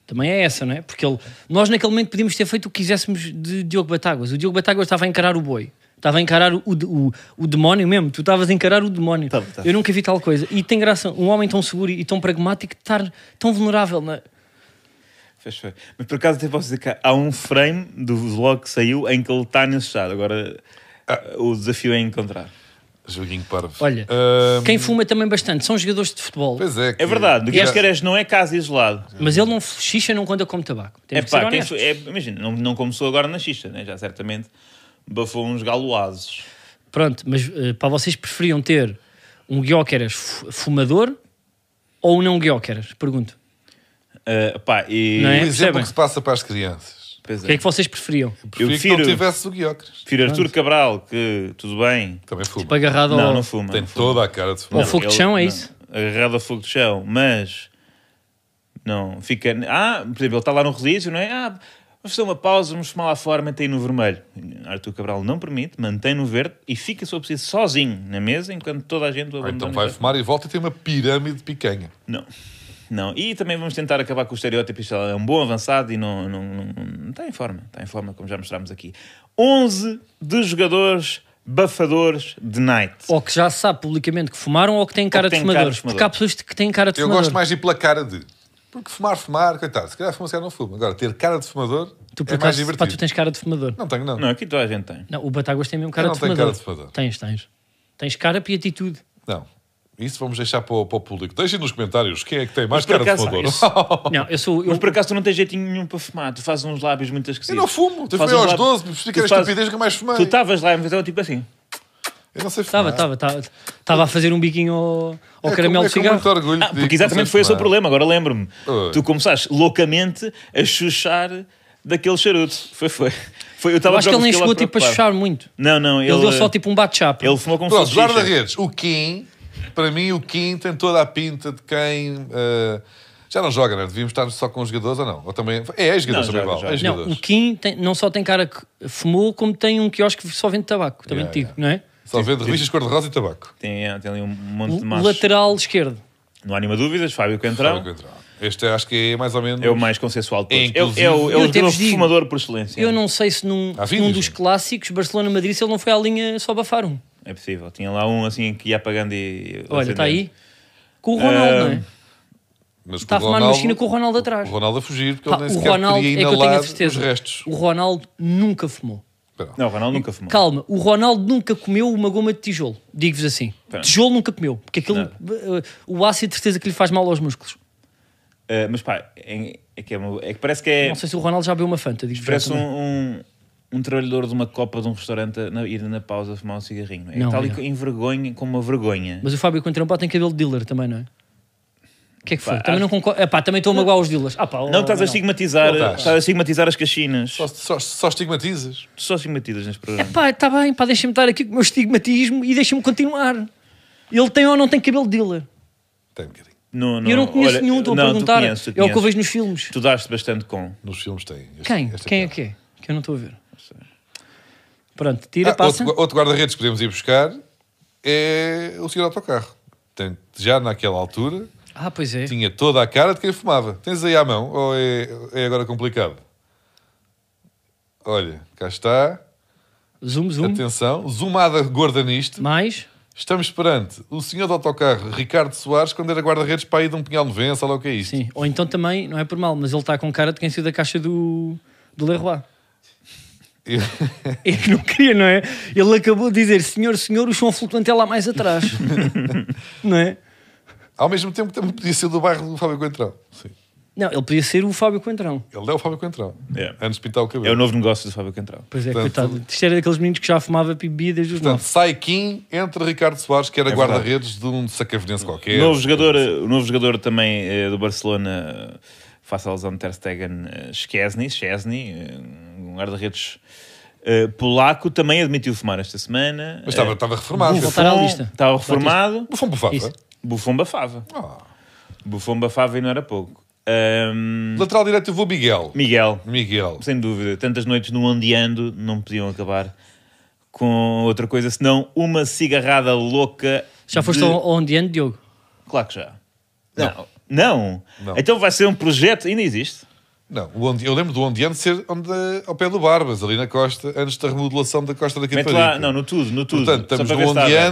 Também é essa, não é? Porque ele... nós naquele momento podíamos ter feito o que quiséssemos de Diogo Batáguas. O Diogo Batáguas estava a encarar o boi. Estava a encarar o, o, o demónio mesmo. Tu estavas a encarar o demónio. Tá, tá. Eu nunca vi tal coisa. E tem graça um homem tão seguro e tão pragmático estar tão vulnerável. Na... É? Mas por acaso até posso dizer que há um frame do vlog que saiu em que ele está nesse estado. Agora ah. o desafio é encontrar. Joguinho parvo. Olha, um... quem fuma também bastante são jogadores de futebol. Pois é. é que... É verdade. O Guilherme é- não é caso isolado. Mas ele não xixa não conta como tabaco. é pá, é, imagina, não, não começou agora na xixa, né? já certamente bafou uns galoazes. Pronto, mas uh, para vocês preferiam ter um Guioqueras fumador ou um não Guioqueras? Pergunto. Uh, pá, e... Não é? Um exemplo Percebem? que se passa para as crianças. O que é que vocês preferiam? Eu Preferia que não tivesse o guióqueras. Filho Artur Cabral, que tudo bem. Também fuma. Tipo agarrado Não, ao... não fuma. Tem fuma. toda a cara de fumar. Ou fogo de chão, é não, isso? Agarrado a fogo de chão, mas. Não, fica. Ah, por exemplo, ele está lá no rodízio, não é? Ah, Vamos fazer uma pausa, vamos fumar lá fora, mantém no vermelho. Arthur Cabral não permite, mantém no verde e fica, se preciso, sozinho na mesa, enquanto toda a gente ah, o então abandona. Então vai fumar e volta e tem uma pirâmide de picanha. Não. Não. E também vamos tentar acabar com o estereótipo. Isto é um bom avançado e não, não, não, não está em forma. Está em forma, como já mostramos aqui. 11 de jogadores bafadores de night. Ou que já sabe publicamente que fumaram ou que têm cara, de, fumadores, Porque há pessoas que têm cara de Eu fumador. Eu gosto mais de ir pela cara de... Porque fumar, fumar, coitado, se calhar fuma, se calhar não fuma. Agora, ter cara de fumador tu, é mais divertido. Pá, tu tens cara de fumador. Não tenho, não. Não, aqui toda a gente tem. Não, o Batáguas tem mesmo cara de fumador. não tenho cara de fumador. Tens, tens. Tens cara e atitude. Não. Isso vamos deixar para o, para o público. Deixem nos comentários quem é que tem mais cara acaso, de fumador. (laughs) não, eu sou, eu... Mas por acaso tu não tens jeitinho nenhum para fumar. Tu fazes uns lábios muito esquisitos. Eu não fumo. Tu fumei aos lábios... 12, fiquei a estupidez que mais fumei. Tu estavas lá e me tipo assim... Eu não sei Estava, estava, é. estava a fazer um biquinho ao, ao é, caramelo é, de cigarro. Ah, porque exatamente foi o seu é. problema, agora lembro-me. Tu começaste loucamente a chuchar daquele charuto. Foi, foi. foi eu estava acho que ele nem chegou tipo, a chuchar muito. Não, não. Ele, ele deu só tipo um bate-chapa. Ele fumou com Pronto, se redes o Kim, para mim, o Kim tem toda a pinta de quem. Uh, já não joga, né? Devíamos estar só com os jogadores ou não? Ou também. É, é jogador também, vale. É não, o Kim tem, não só tem cara que fumou, como tem um quiosque que só vende tabaco. Também yeah, digo, yeah. não é? Só vende revistas cor-de-rosa e tabaco. Tem, tem ali um monte de machos. Lateral esquerdo. Não há nenhuma dúvida, Fábio Coentrão. Fábio Coentrão. Este acho que é mais ou menos. É o mais consensual de todos. É, inclusive... é, é, o, é o digo, fumador por excelência. Eu não sei se num, num dos clássicos, Barcelona-Madrid, se ele não foi à linha só bafar um. É possível. Tinha lá um assim que ia apagando e. Olha, está aí. Com o Ronaldo, uh... não é? Mas está a fumar uma China com o Ronaldo atrás. O Ronaldo a fugir, porque Pá, ele nem o sequer Ronaldo, é que eu tenho a certeza, os restos. O Ronaldo nunca fumou. Não. não, o Ronaldo nunca fumou. Calma, o Ronaldo nunca comeu uma goma de tijolo, digo-vos assim. Pronto. Tijolo nunca comeu, porque aquele uh, o ácido de certeza que lhe faz mal aos músculos. Uh, mas pá, é, é, que é, é, que parece que é... Não sei se o Ronaldo já bebeu uma Fanta, digo Parece um, um, um, trabalhador de uma copa de um restaurante na, ir na pausa fumar um cigarrinho. É? é não, tal tá e envergonha, com uma vergonha. Mas o Fábio Coentrão tem cabelo de dealer também, não é? O que é que foi? Pá, também acho... não concordo. Epá, também estou a magoar os dealers. Ah, pá, não estás a estigmatizar, estás a estigmatizar as caxinas. Só, só, só estigmatizas? só estigmatizas neste programa. Epá, está bem, pá, deixa-me estar aqui com o meu estigmatismo e deixa-me continuar. Ele tem ou não tem cabelo dealer? Tem um bocadinho. Não, não, eu não conheço olha, nenhum, estou a não, perguntar. Tu conheces, tu conheces. É o que eu vejo nos filmes. Tu daste bastante com. Nos filmes tem. Este, Quem? Quem é que é? Que eu não estou a ver. Pronto, tira, ah, passa. Outro, outro guarda-redes que podemos ir buscar é o senhor autocarro. Portanto, já naquela altura ah, pois é. Tinha toda a cara de quem fumava. Tens aí à mão? Ou é, é agora complicado? Olha, cá está. Zoom, zoom. Atenção. Zoomada gorda nisto. Mais. Estamos perante o senhor do autocarro Ricardo Soares quando era guarda-redes para ir de um Pinhal vença, lá o que é isso. Sim, ou então também, não é por mal, mas ele está com cara de quem saiu da caixa do, do Leroy. Eu... (laughs) não queria, não é? Ele acabou de dizer, senhor, senhor, o chão flutuante é lá mais atrás. (laughs) não é? Ao mesmo tempo que também podia ser do bairro do Fábio Coentrão. Sim. Não, ele podia ser o Fábio Coentrão. Ele é o Fábio Coentrão. É. Antes de pintar o cabelo. É o novo negócio do Fábio Coentrão. Pois é, Portanto, coitado. Isto era daqueles meninos que já fumava pipi desde os Portanto, nove. sai Kim entre Ricardo Soares, que era é guarda-redes de um sacavenense qualquer. Novo jogador, o novo jogador também é, do Barcelona, face à lesão de Ter Stegen, eh, Szczesny, Szczesny, eh, um guarda-redes... Uh, polaco também admitiu fumar esta semana. Mas estava, estava reformado. voltar à lista. Estava reformado. Buffon bufava. Isso. Buffon bafava. Ah. Buffon bafava e não era pouco. Um... Lateral direito eu vou Miguel. Miguel. Miguel. Sem dúvida. Tantas noites no ondeando não podiam acabar com outra coisa senão uma cigarrada louca. Já foste de... ondeando, Diogo? Claro que já. Não. não. não. Não? Então vai ser um projeto. Ainda existe. Não, eu lembro do Ondeano ser onde, ao pé do Barbas, ali na costa, antes da remodelação da costa da Mete lá, não, no tudo, no tudo. Portanto, estamos no gastar, é?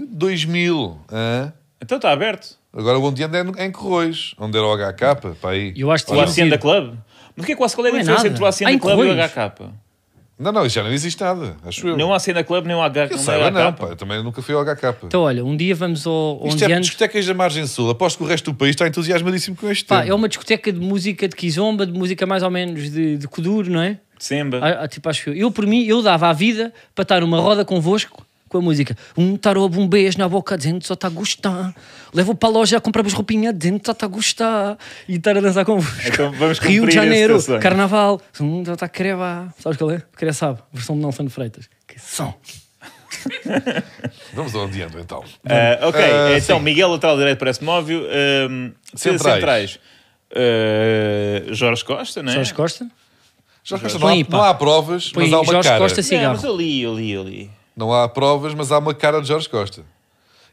de 2000. hã? Então está aberto. Agora o Ondeano é, é em Corroios, onde era o HK, para aí. Eu acho que O Sim. Hacienda Club? Mas o que é que qual é a é entre o Hacienda ah, Club e o HK? Não, não, isso já não existe nada, acho eu. Não há cena club, nem há HK. Eu saiba, não, pá, eu também nunca fui ao HK. Então, olha, um dia vamos ao. Isto é anos... discotecas da Margem Sul. Aposto que o resto do país está entusiasmadíssimo com este. Pá, tema. é uma discoteca de música de Kizomba, de música mais ou menos de, de Kuduro, não é? Semba. Ah, ah, tipo, acho que eu, eu, por mim, eu dava a vida para estar numa roda convosco com a música. Um tarobo, um beijo na boca dizendo só está a gostar. Levo para a loja, a comprar comprar-vos roupinha dizendo só está a gostar. E estar a dançar convosco. Então vamos (laughs) Rio de Janeiro, Carnaval, só está a querer vá. Sabes qual é? Queria sabe. Versão de Nelson Freitas. Que som! (laughs) Vamos adiando então. Uh, ok, uh, então sim. Miguel lateral direito parece móvel. Uh, centrais. centrais. Uh, Jorge Costa, não é? Jorge Costa. Jorge Costa, não há, não há provas, Põe mas há uma Jorge cara. Costa Não, é, mas eu li, eu li, eu li não há provas, mas há uma cara de Jorge Costa.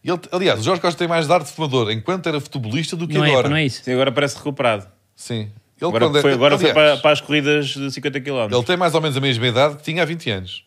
Ele, aliás, o Jorge Costa tem mais de arte de fumador enquanto era futebolista do que não é, agora. É, não é isso. Sim, agora parece recuperado. Sim. Ele agora quando, é- foi, agora aliás, foi para, para, as corridas de 50 km. Ele tem mais ou menos a mesma idade que tinha há 20 anos.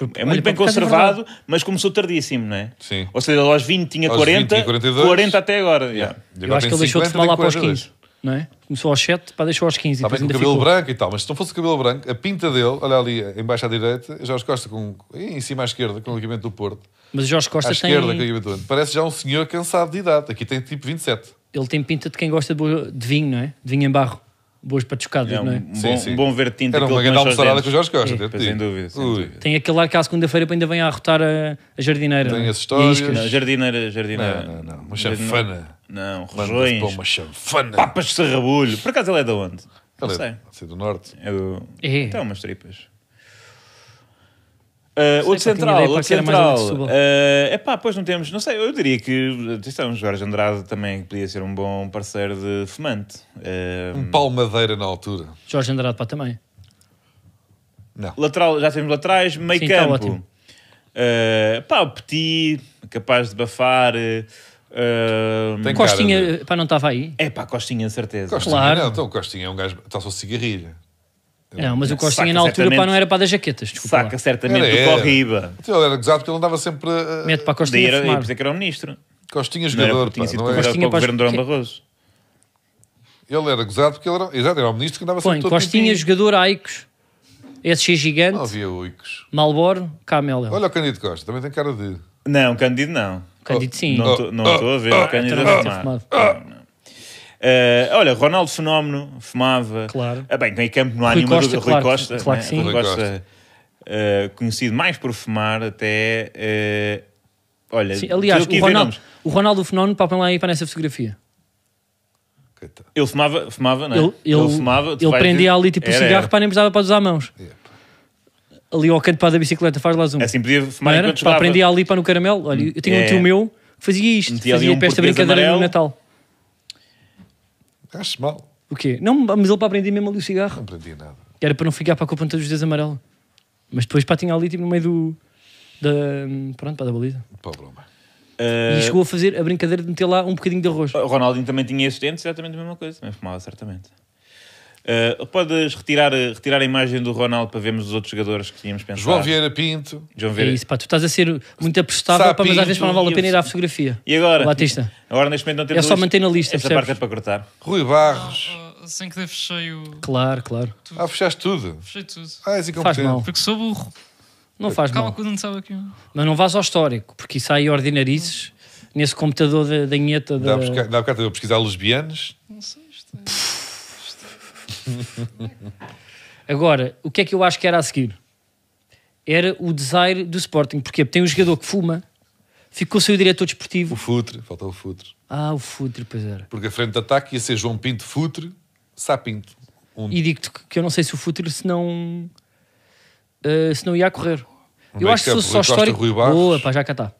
É muito Olha, bem conservado, mas começou tardíssimo, não é? Sim. Ou seja, aos 20 tinha aos 40, 20, 40 até agora. Yeah. Yeah. Eu agora acho que ele deixou de fumar lá para os 15 não é? Começou aos 7, pá, deixou aos 15. Está bem com o cabelo ficou. branco e tal, mas se não fosse o cabelo branco, a pinta dele, olha ali embaixo à direita, Jorge Costa com, em cima à esquerda, com o ligamento do Porto. Mas Jorge Costa à tem... esquerda, com o ligamento do Porto. Parece já um senhor cansado de idade. Aqui tem tipo 27. Ele tem pinta de quem gosta de vinho, não é? De vinho em barro boas patuscadas, é, um não é? Bom, sim, sim. Um bom vertinte Era uma grande almoçarada que o Jorge Costa, sim, sem dúvida, sem dúvida. Tem aquele ar que à segunda-feira ainda vem a arrotar a, a jardineira. Tem as histórias. Não, é? jardineira, jardineira. Não, não, não. Uma chanfana. Não, rojões. Uma chanfana. Papas de serrabulho. Por acaso ele é de onde? Não é sei. Deve ser do norte. É do... É. Então, umas tripas. Uh, ah, outro central, outro central. É uh, pá, pois não temos, não sei, eu diria que o Jorge Andrade também podia ser um bom parceiro de fumante. Uh, um palmadeira na altura. Jorge Andrade, pá, também. Não. Lateral, já temos laterais, meio tá campo. Tá ótimo. Uh, pá, o Petit, capaz de bafar. Uh, Tem Costinha, de... pá, não estava aí? É pá, Costinha, certeza. Costinha, claro. Não, então Costinha é um gajo, está só cigarrilha não, mas o Costinha na altura pá, não era para das jaquetas, desculpa. Saca lá. certamente era, do Corriba. ele era gozado porque ele andava sempre a. Eh, Mete para a Costinha. Era, por que era o ministro. Costinha jogador. Tinha sido não era. para o governo Durão Barroso. Ele era gozado porque ele era. Exato, era o ministro que andava Põe, sempre Põe. Costinha, jogador, Aicos. SX Gigante. Não havia Uicos. Malboro, Camel. Olha o Candido Costa, também tem cara de. Não, Candido não. Candido sim. Não estou oh, a ver. Oh, Candido é fumado. Oh, Uh, olha, Ronaldo Fenómeno fumava. Claro. Ah, bem, tem campo não há Rui nenhuma Costa, dúvida. Claro, Rui Costa, claro né? que sim. Rui Costa, uh, conhecido mais por fumar até. Uh, olha, sim, aliás, o Ronaldo, o Ronaldo Fenómeno, papam lá aí para nessa fotografia. Ele fumava, fumava não é? Ele, ele, ele fumava. Ele prendia ali tipo o um cigarro, para nem precisava para usar mãos. Yeah. É. Ali ao canto para da bicicleta, faz lá zoom. Assim podia fumar não enquanto Para ali para no caramelo. Olha, eu tinha é. um tio meu que fazia isto. Metia fazia um para esta brincadeira amarelo. no Natal. Acho mal. O quê? Não, mas ele para aprender mesmo ali o cigarro. Não aprendi nada. Era para não ficar para a ponta dos dedos amarelo. Mas depois pá, tinha ali tipo no meio do. Da, pronto, para da baliza. Pá, broma. Uh... E chegou a fazer a brincadeira de meter lá um bocadinho de arroz. O Ronaldinho também tinha esses dentes, exatamente a mesma coisa. Também fumava, certamente. Uh, podes retirar, eh, retirar a imagem do Ronaldo para vermos os outros jogadores que tínhamos pensado. João Vieira Pinto. João Vieira. É isso, pá, tu estás a ser muito apostável, pá, mas às vezes não vale a pena ir à fotografia. E agora? Batista. Agora neste momento não temos. É só manter na lista. Esta percebes? parte é para cortar. Rui Barros. Ah, sem que fechei o. Claro, claro. Tudo. Ah, fechaste tudo. Fechei tudo. Ah, és incompetente. Faz mal. Porque sou burro. Não faz Calma mal. Calma não sabe aqui. Mas não vás ao histórico, porque isso aí ordinarices nesse computador da, da inheta. Da... Dá a pesquisar lesbianas. Não sei, isto é... (laughs) Agora, o que é que eu acho que era a seguir? Era o desire do Sporting. Porque tem um jogador que fuma, ficou sem o diretor desportivo. O Futre, faltou o Futre. Ah, o Futre, pois era. Porque a frente de ataque ia ser João Pinto Futre, Sapinto. Um... E digo-te que eu não sei se o Futre se não, uh, se não ia correr. Um eu acho que se fosse só histórico... Boa, pá, já cá está.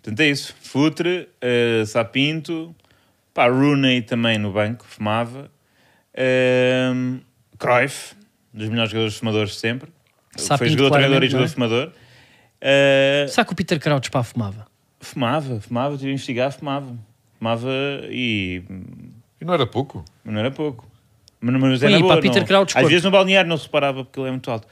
Portanto é isso. Futre, uh, Sapinto, pá, Rooney também no banco, fumava. Um, ehm, Cruyff, dos melhores jogadores fumadores de sempre. Sapinto, Foi jogador, treinador e jogador é? fumador. Uh, que o Peter Crouch pá, fumava? Fumava, fumava, tive que investigar, fumava. Fumava e. E não era pouco? Não era pouco. Mas, mas era Oi, boa, pá, Peter não... Crouch, Às corpo. vezes no balneário não se parava porque ele é muito alto.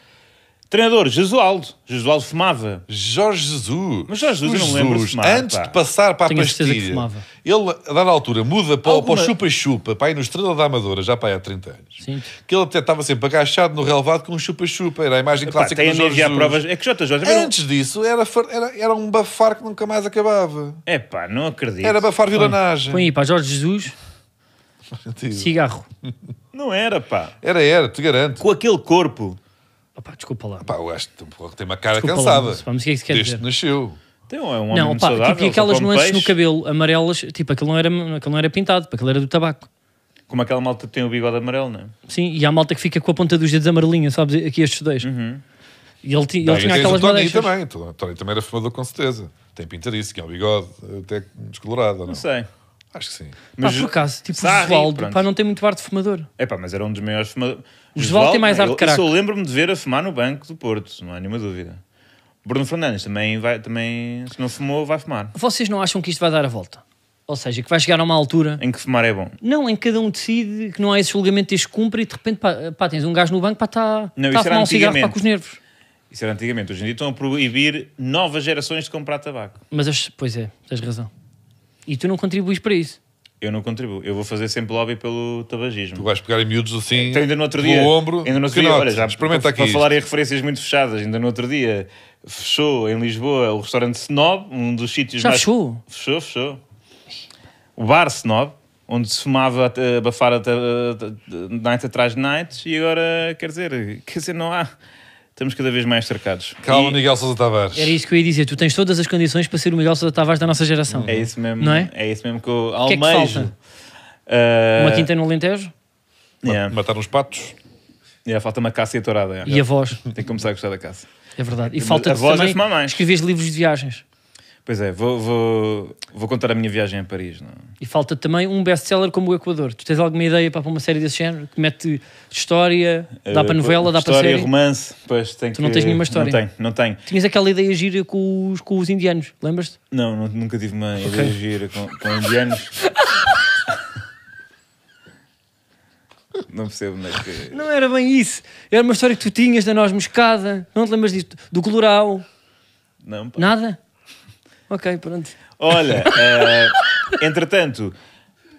Treinador, Jesualdo. Jesualdo fumava. Jorge Jesus. Mas Jorge Jesus, eu não lembro de fumar, Antes pá. de passar para a Tenho pastilha, que ele, a dada altura, muda para, Alguma... para o chupa-chupa, para ir no Estrela da Amadora, já para aí há 30 anos. Sim. Que ele até estava sempre agachado no relevado com um chupa-chupa. Era a imagem clássica do Jorge Jesus. Provas... É que Jota Jorge... Antes disso, era, era, era um bafar que nunca mais acabava. É pá, não acredito. Era bafar vilanagem. Põe aí para Jorge Jesus. (laughs) Cigarro. Não era, pá. Era, era, te garanto. Com aquele corpo. Opa, desculpa lá. eu acho que tem uma cara desculpa cansada. Lá, mas, o que é que quer dizer? nasceu. Então, é um não, opa, tipo, saudável, tipo, e aquelas nuances peixe. no cabelo amarelas, tipo, aquilo não, era, aquilo não era pintado, aquilo era do tabaco. Como aquela malta que tem o bigode amarelo, não é? Sim, e há a malta que fica com a ponta dos dedos amarelinha, sabes? Aqui estes dois. Uhum. E ele, ele não, tinha e aquelas o Tony também, o Tony também era fumador com certeza. Tem pintar isso, que é um bigode até descolorado, não? Não sei. Acho que sim. Mas pá, por acaso, tipo o Osvaldo, pá, não tem muito ar de fumador. É pá, mas era um dos maiores fumadores. O Osvaldo tem mais ar de crack. Eu lembro-me de ver a fumar no banco do Porto, não há nenhuma dúvida. Bruno Fernandes também, vai, também, se não fumou, vai fumar. Vocês não acham que isto vai dar a volta? Ou seja, que vai chegar a uma altura... Em que fumar é bom. Não, em que cada um decide que não há esse julgamento, tens cumpre e de repente, pá, pá, tens um gajo no banco, pá, está tá a fumar um cigarro, pá, com os nervos. Isso era antigamente. Hoje em dia estão a proibir novas gerações de comprar tabaco. Mas, pois é, tens razão. E tu não contribuis para isso. Eu não contribuo. Eu vou fazer sempre lobby pelo tabagismo. Tu vais pegar em miúdos assim, então, ainda no outro dia, ombro, ainda no outro dia, olha, já, experimenta para, aqui. Para falar em referências muito fechadas, ainda no outro dia fechou em Lisboa o restaurante Snob, um dos sítios já mais... fechou? Fechou, fechou. O bar Snob, onde se fumava a bafar a, a, a, night atrás de nights e agora, quer dizer, quer dizer, não há estamos cada vez mais cercados. Calma, e... Miguel Sousa Tavares. Era isso que eu ia dizer. Tu tens todas as condições para ser o Miguel Sousa Tavares da nossa geração. É isso mesmo. Não é? É isso mesmo que eu almejo. Que é que falta? Uh... Uma quinta no Alentejo? Yeah. Matar uns patos? Yeah, falta uma caça e a tourada. Yeah. E a voz? (laughs) Tem que começar a gostar da caça. É verdade. E falta a voz é também é escrever livros de viagens. Pois é, vou, vou, vou contar a minha viagem a Paris. Não? É? E falta também um best-seller como o Equador. Tu tens alguma ideia para uma série desse género? Que mete história, dá eh, para novela, uh, dá para série? História, romance, pois tem tu que... não tens nenhuma história? Não tenho, não tenho. Tinhas aquela ideia gira com os, com os indianos, lembras-te? Não, não, nunca tive uma okay. ideia gira com, com indianos. (laughs) Não percebo nem é que... Não era bem isso. Era uma história que tu tinhas da noz moscada. Não te lembras disso? Do colorau Não, pá. Nada? Ok, pronto. Olha, uh, (laughs) entretanto,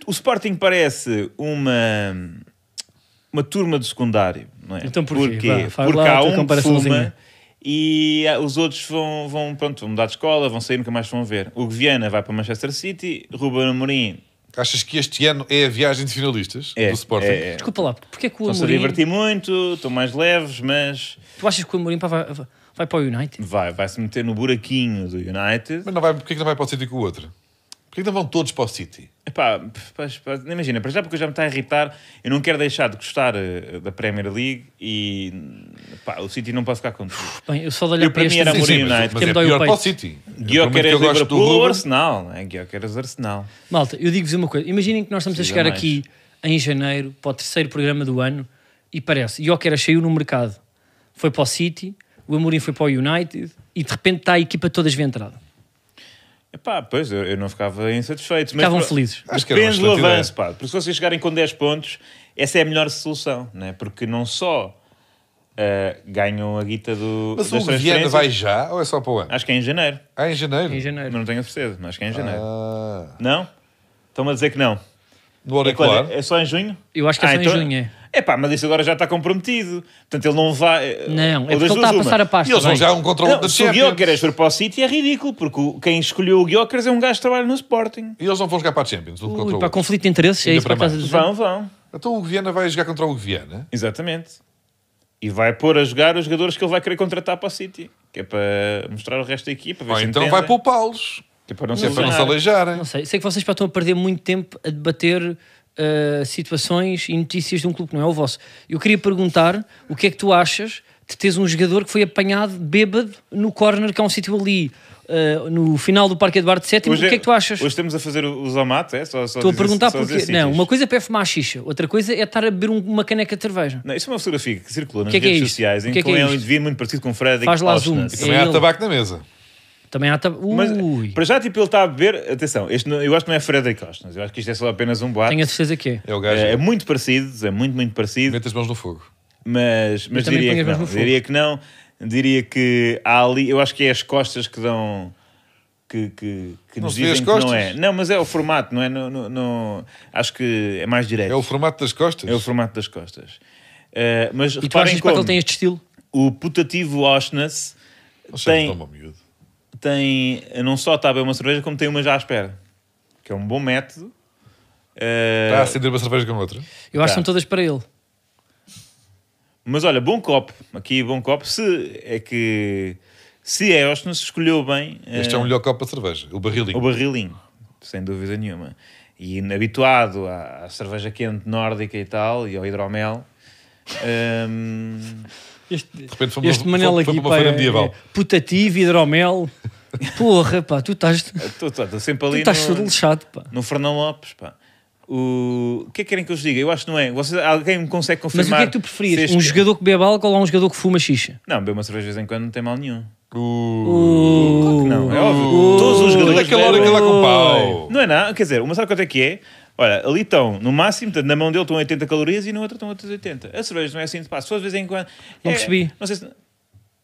o Sporting parece uma, uma turma de secundário, não é? Então porquê? Porquê? Vá, Porque há um que fuma e eh, os outros vão, vão, pronto, vão mudar de escola, vão sair, nunca mais vão ver. O Guiana vai para Manchester City, Ruben Amorim Achas que este ano é a viagem de finalistas é, do Sporting? É, é. Desculpa lá, porque é que o Amorim... Estão-se a divertir muito, estão mais leves, mas... Tu achas que o Amorim... vai vai para o United. Vai, vai se meter no buraquinho do United. Mas não vai, porquê que não vai para o City com o outro? Porquê que não vão todos para o City? Epá, nem imagina, para já porque eu já me está a irritar, eu não quero deixar de gostar eh, da Premier League e epá, o City não pode ficar contigo. Bem, eu só de olhar para, para este... mim era sim, United. Mas, mas é pior para o City. Guilherme É o Arsenal, não é? o Arsenal. Malta, eu digo-vos uma coisa, imaginem que nós estamos a chegar aqui em janeiro para o terceiro programa do ano e parece, Guilherme saiu no mercado, foi para o City o Amorim foi para o United e de repente está a equipa toda esventrada. Epá, pois, eu, eu não ficava insatisfeito. Ficavam mas, felizes. Acho que é depende do avanço, pá. Porque se vocês chegarem com 10 pontos, essa é a melhor solução, né? porque não só... Uh, ganham a guita do. Mas o Viena vai já ou é só para o ano? Acho que é em janeiro. Ah, é em janeiro? É em janeiro. Mas não tenho a certeza, mas acho que é em janeiro. Ah. Não? Estão-me a dizer que não. Do auricular? É, é, só em junho? Eu acho que ah, é só então... em junho, é. É pá, mas isso agora já está comprometido. Portanto, ele não vai. Não, é porque ele está a passar uma. a pasta. E eles vão já um controle não, da Se o Guiocares for para o City é ridículo, porque quem escolheu o Guiocares é um gajo que trabalha no Sporting. E eles não vão jogar para a Champions. Ui, para conflito de interesses, é isso que casa a Vão, vão. Então o Viana vai jogar contra o Viana. Exatamente. E vai pôr a jogar os jogadores que ele vai querer contratar para o City. Que é para mostrar o resto da equipa. Ou então vai poupá-los. Que é para não, não, se, para não se aleijarem. Não sei. Sei que vocês estão a perder muito tempo a debater uh, situações e notícias de um clube que não é o vosso. Eu queria perguntar o que é que tu achas de teres um jogador que foi apanhado bêbado no corner, que é um sítio ali Uh, no final do Parque Eduardo VII, hoje, o que é, é que tu achas? Hoje estamos a fazer o, o Zomato, é? Só, só Estou a perguntar porque... Não, uma coisa é para fumar xixa, outra coisa é estar a beber um, uma caneca de cerveja. Não, isso é uma fotografia que circula que nas é, é redes é sociais, em é que, que é, um indivíduo muito parecido com o Fred e Faz lá zoom. E também há tabaco na mesa. Também há. Mas, para já, tipo, ele está a beber. Atenção, este não, eu acho que não é Frederick Costas Eu acho que isto é só apenas um boato. Tenho a certeza que é. É, o gajo. é, é muito parecido, é muito, muito parecido. Mete as mãos no fogo. Mas, mas diria, que não, diria que não. Diria que há ali. Eu acho que é as costas que dão que, que, que nos dizem que não é. Não, mas é o formato, não é? Não, acho que é mais direto. É o formato das costas? É o formato das costas. Uh, mas e tu achas como que ele tem este estilo? O putativo Oshness tem... Toma, miúdo tem. Não só está a beber uma cerveja, como tem uma já à espera. Que é um bom método. Uh... Está a acender uma cerveja com outra. Eu acho tá. que são tá. todas para ele. Mas olha, bom copo. Aqui, bom copo. Se é que. Se é, acho que não se escolheu bem. Este uh... é o eh, melhor copo para cerveja. O barrilinho. O barrilinho, sem dúvida nenhuma. E habituado à, à cerveja quente nórdica e tal, e ao hidromel. um... Ehm, (laughs) Este, de repente fomos este Manel aqui, pá, é- é putativo, hidromel. (laughs) Porra, pá, tu estás. estás ah, tá sempre ali. Tu estás no, lixado, pá. No Fernão Lopes, pá. O... o que é que querem que eu vos diga? Eu acho que não é. Vocês, alguém me consegue confirmar. Mas o que é que tu preferias? Um jogador que bebe álcool ou um jogador que fuma xixa? Não, bebe uma cerveja de vez em quando não tem mal nenhum. Uh, claro que não, é óbvio. Uh, Todos os jogadores. Daquela hora que ele com o pau. Não é nada, quer dizer, uma sabe quanto é que é? Olha, ali estão, no máximo, na mão dele estão 80 calorias e na outra estão outras 80. A cerveja não é assim de passo, só de vez em quando. Não é, percebi. Não sei se.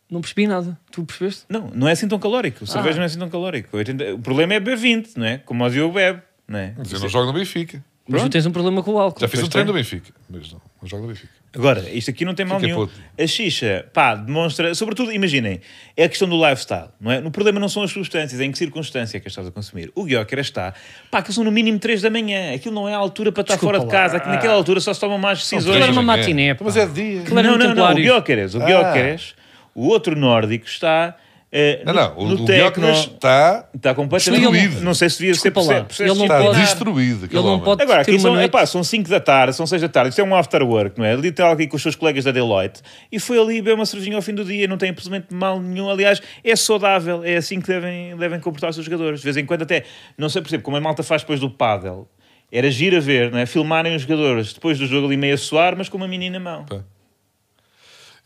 Não percebi nada. Tu percebeste? Não, não é assim tão calórico. A ah. cerveja ah. não é assim tão calórico. 80... O problema é beber 20, não é? Como o Diogo bebe, não é? Mas eu não jogo no Benfica. Mas Pronto. tu tens um problema com o álcool. Já fiz um treino do Benfica, mas não, não jogo no Benfica. Agora, isto aqui não tem mal Fica nenhum. Puto. A xixa, pá, demonstra. Sobretudo, imaginem, é a questão do lifestyle, não é? O problema não são as substâncias, é em que circunstância é que estás a consumir. O Guióquera está, pá, que são no mínimo 3 da manhã, aquilo não é a altura para estar Desculpa fora de casa, é naquela ah. altura só se tomam mais decisões. Aquilo era uma matiné, Mas é dia. Não, não, não, o Guióqueres, o Guióqueres, ah. o outro nórdico está Uh, não, no, não, o, no está, está completamente destruído. Não sei se devia ser para ser, ele não está pode, destruído. Ele não pode Agora, aqui são, epá, são 5 da tarde, são 6 da tarde, isto é um after work, não é? Ele está aqui com os seus colegas da Deloitte e foi ali beber uma cervejinha ao fim do dia, não tem absolutamente mal nenhum. Aliás, é saudável, é assim que devem, devem comportar os seus jogadores. De vez em quando, até, não sei, por exemplo, como a malta faz depois do pádel, era gira a ver, não é? Filmarem os jogadores depois do jogo ali meio a suar, mas com uma menina na mão. Pá.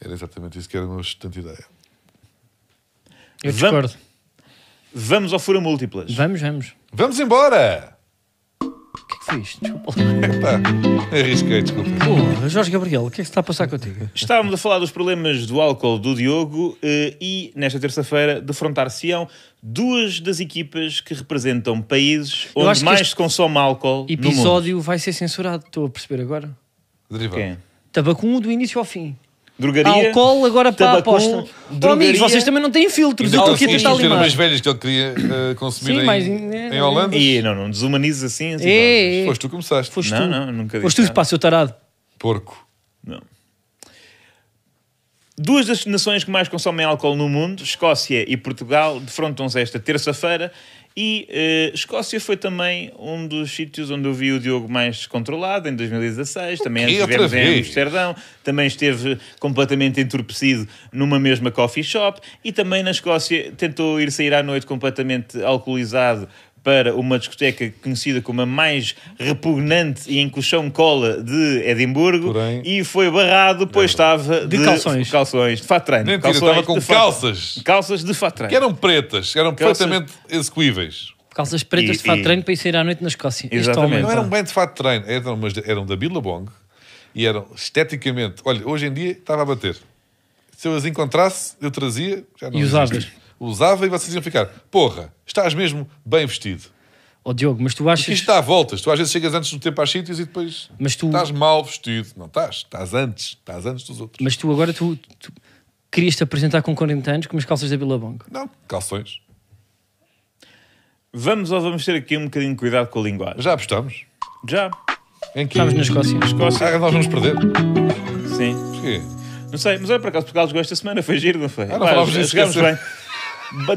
Era exatamente isso que era a minha ideia. Eu discordo. Vamos, vamos ao Fura Múltiplas. Vamos, vamos. Vamos embora! O que é que foi isto? Desculpa. Epá, arrisquei, desculpa. Porra, Jorge Gabriel, o que é que se está a passar contigo? Estávamos a falar dos problemas do álcool do Diogo eh, e, nesta terça-feira, defrontar-se-ão duas das equipas que representam países acho onde que mais este se consome álcool no mundo. episódio vai ser censurado, estou a perceber agora. Derivado. Quem? um do início ao fim drogaria. Álcool agora para a aposta. amigos, vocês também não têm filtros. Eu estou aqui a tentar limar. umas velhas que ele queria uh, consumir Sim, em, mas, em Holanda. E não, não desumanizes assim. assim é, é. Foste tu que começaste. Foste não, tu. não, nunca disse. Foste tu que passa tarado. Porco. Não. Duas das nações que mais consomem álcool no mundo, Escócia e Portugal, defrontam-se esta terça-feira e uh, Escócia foi também um dos sítios onde eu vi o Diogo mais controlado em 2016. Também okay, estivemos em Amsterdão, também esteve completamente entorpecido numa mesma coffee shop. E também na Escócia tentou ir sair à noite completamente alcoolizado para uma discoteca conhecida como a mais repugnante e encolchão cola de Edimburgo Porém, e foi barrado, pois estava de, de calções. calções, de fato treino. Mentira, calções estava com calças. Calças de fato treino. Que eram pretas, eram calças... perfeitamente execuíveis. Calças pretas e, de fato e... treino para ir sair à noite na Escócia. Exatamente. não eram então bem de fato treino, eram, mas eram da Billabong e eram esteticamente... Olha, hoje em dia estava a bater. Se eu as encontrasse, eu trazia... Já não e usavas usava e vocês iam ficar, porra, estás mesmo bem vestido. Ó oh, Diogo, mas tu achas. Porque isto dá voltas. Tu às vezes chegas antes do tempo aos sítios e depois. Mas tu. Estás mal vestido. Não estás. Estás antes. Estás antes dos outros. Mas tu agora tu, tu... querias te apresentar com 40 anos com umas calças da Billabong Não, calções. Vamos ou vamos ter aqui um bocadinho de cuidado com a linguagem? Já apostamos. Já. Em que? Estamos na Escócia. Escócia. Ah, nós vamos perder. Sim. Porquê? Não sei, mas olha é para acaso, Portugal jogou esta semana, foi giro, não foi? Ah, não Pá, falámos disso. Chegámos bem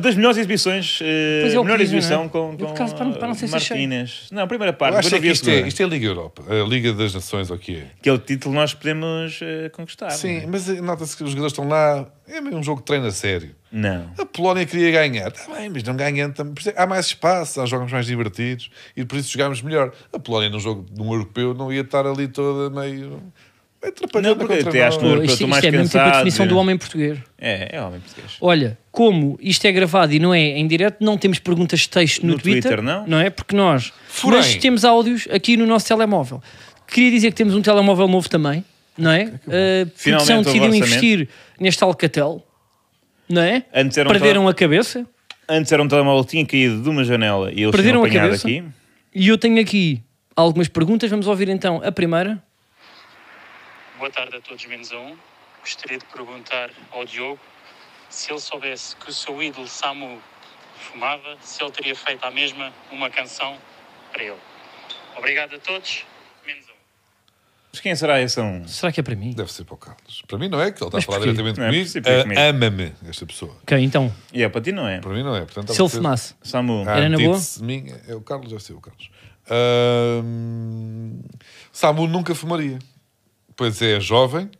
das melhores exibições, uh, melhor quis, exibição não é? com, com caso, para, para não ser eh, Martínez. Se não, a primeira parte. Eu acho é que isto, é, isto é Liga Europa, a Liga das Nações, ou o que é? Que é o título nós podemos uh, conquistar. Sim, é? mas nota-se que os jogadores estão lá, é um jogo de treino a sério. Não. A Polónia queria ganhar, está bem, mas não ganhando é Há mais espaço, há jogos mais divertidos e por isso jogámos melhor. A Polónia num jogo de um europeu não ia estar ali toda meio Atrapalhou não, porque até acho que é isto, isto é mais é mesmo tipo a definição é. do homem português. É, é homem português. Olha, como isto é gravado e não é em direto, não temos perguntas de texto no, no Twitter, Twitter, não? não é? Porque nós Furei. mas temos áudios aqui no nosso telemóvel. Queria dizer que temos um telemóvel novo também, não é? Uh, eh, produção decidiu investir neste Alcatel, não é? Antes era um Perderam tele... a cabeça. Antes era um telemóvel que tinha caído de uma janela e eles Perderam a cabeça. Aqui. E eu tenho aqui algumas perguntas, vamos ouvir então a primeira. Boa tarde a todos, menos a um. Gostaria de perguntar ao Diogo se ele soubesse que o seu ídolo Samu fumava, se ele teria feito à mesma uma canção para ele. Obrigado a todos, menos a um. Mas quem será esse um? Será que é para mim? Deve ser para o Carlos. Para mim não é, que ele está a falar porquê? diretamente Não é comigo. possível, comigo. Ah, ama-me esta pessoa. Ok, então, E é para ti, não é? Para mim não é. Portanto, se ele fumasse, Samu. Ah, Era na boa? minha- é o Carlos, deve ser o Carlos. Samu nunca fumaria pois é jovem,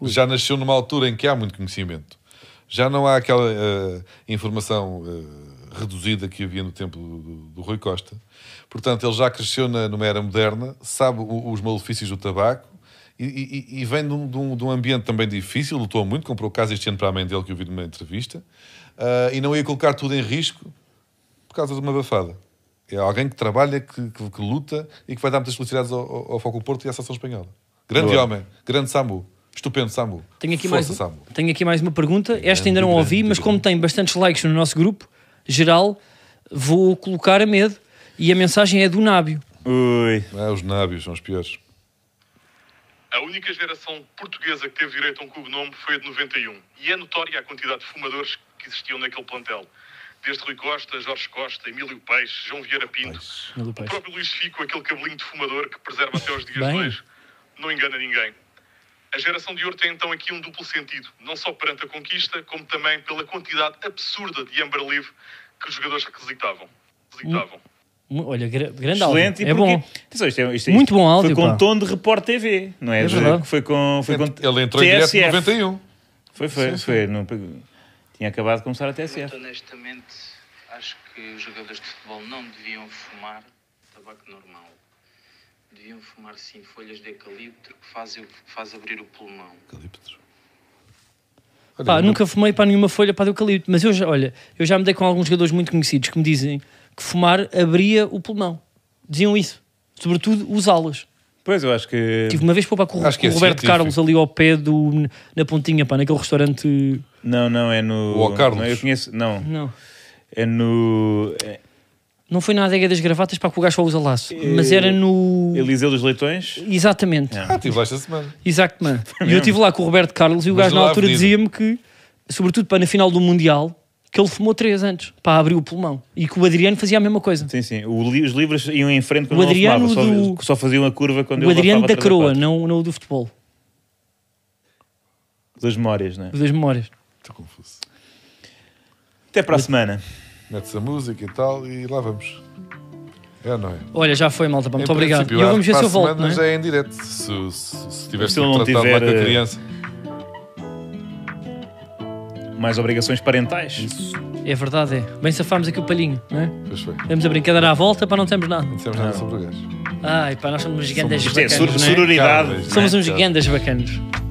Ui. já nasceu numa altura em que há muito conhecimento. Já não há aquela uh, informação uh, reduzida que havia no tempo do, do, do, Rui Costa. Portanto, ele já cresceu na, numa era moderna, sabe o, os malefícios do tabaco e, e, e vem de um, de, um, de um, ambiente também difícil, lutou muito, comprou casa este ano para a mãe dele, que eu vi numa entrevista, uh, e não ia colocar tudo em risco por causa de uma bafada. É alguém que trabalha, que, que, que luta e que vai dar muitas felicidades ao, ao, ao Foco Porto e à Associação Espanhola. Grande Boa. homem, grande Samu. Estupendo, Samu. Tenho aqui, Força, mais, Samu. tenho aqui mais uma pergunta. Grande, Esta ainda não grande, ouvi, mas como tem bastantes likes no nosso grupo geral, vou colocar a medo. E a mensagem é do Nábio. Ui. Ah, os Nábios são os piores. A única geração portuguesa que teve direito a um nome foi a de 91. E é notória a quantidade de fumadores que existiam naquele plantel. Desde Rui Costa, Jorge Costa, Emílio Peixe, João Vieira Pinto, Peixe. o próprio Luís Fico, aquele cabelinho de fumador que preserva até os dias de hoje não engana ninguém. A geração de ouro tem então aqui um duplo sentido, não só perante a conquista, como também pela quantidade absurda de Amber Live que os jogadores requisitavam. requisitavam. Olha, grande áudio. Excelente, é bom. Atenção, isto é, isto, é Muito bom áudio. Foi com pá. tom de Report TV, não é? é verdade. foi com, foi com Ele entrou TSF. em direto 91. Foi, foi. Sim, sim. não, tinha acabado de começar a TSF. Muito honestamente, acho que os jogadores de futebol não deviam fumar tabaco normal deviam fumar sim folhas de eucalipto que faz, faz abrir o pulmão. Eucalipto. pá, não... nunca fumei para nenhuma folha para eucalipto, mas eu já, olha, eu já me dei com alguns jogadores muito conhecidos que me dizem que fumar abria o pulmão. Diziam isso, sobretudo os alas. Pois, eu acho que. Tive uma vez pô, pá, com, o, é o Roberto científico. Carlos ali ao pé do. na pontinha, pá, naquele restaurante. Não, não, é no. O Carlos. Não, eu conheço. Não. Não. É no. Não foi na adega das gravatas para que o gajo só usa laço, e... mas era no. Eliseu dos Leitões? Exatamente. Ah, estive lá esta semana. Exatamente. (laughs) E eu estive lá com o Roberto Carlos e o gajo na é altura dizia-me que, sobretudo para na final do Mundial, que ele fumou três antes para abrir o pulmão e que o Adriano fazia a mesma coisa. Sim, sim. Li, os livros iam em frente quando o Adriano fumava, do... só, fazia faziam curva quando o Adriano da Croa, não, não o do futebol. Das memórias, não é? Das memórias. Estou confuso. Até para a semana metes a música e tal, e lá vamos. É ou não é? Olha, já foi, malta. Muito obrigado. E eu vamos ver se eu volto. Mas é? é em direto. Se, se, se tiveres se não tiver, lá com a eh, criança. Mais obrigações parentais. Isso. É verdade, é. Bem safámos aqui o palhinho, não é? Pois foi. Temos a brincadeira à volta para não termos nada. Não temos nada sobre o gajo. Ai, pá, nós somos uns gigantes somos, bacanos. É, sur, é? Sororidade. Somos uns gigantes bacanos.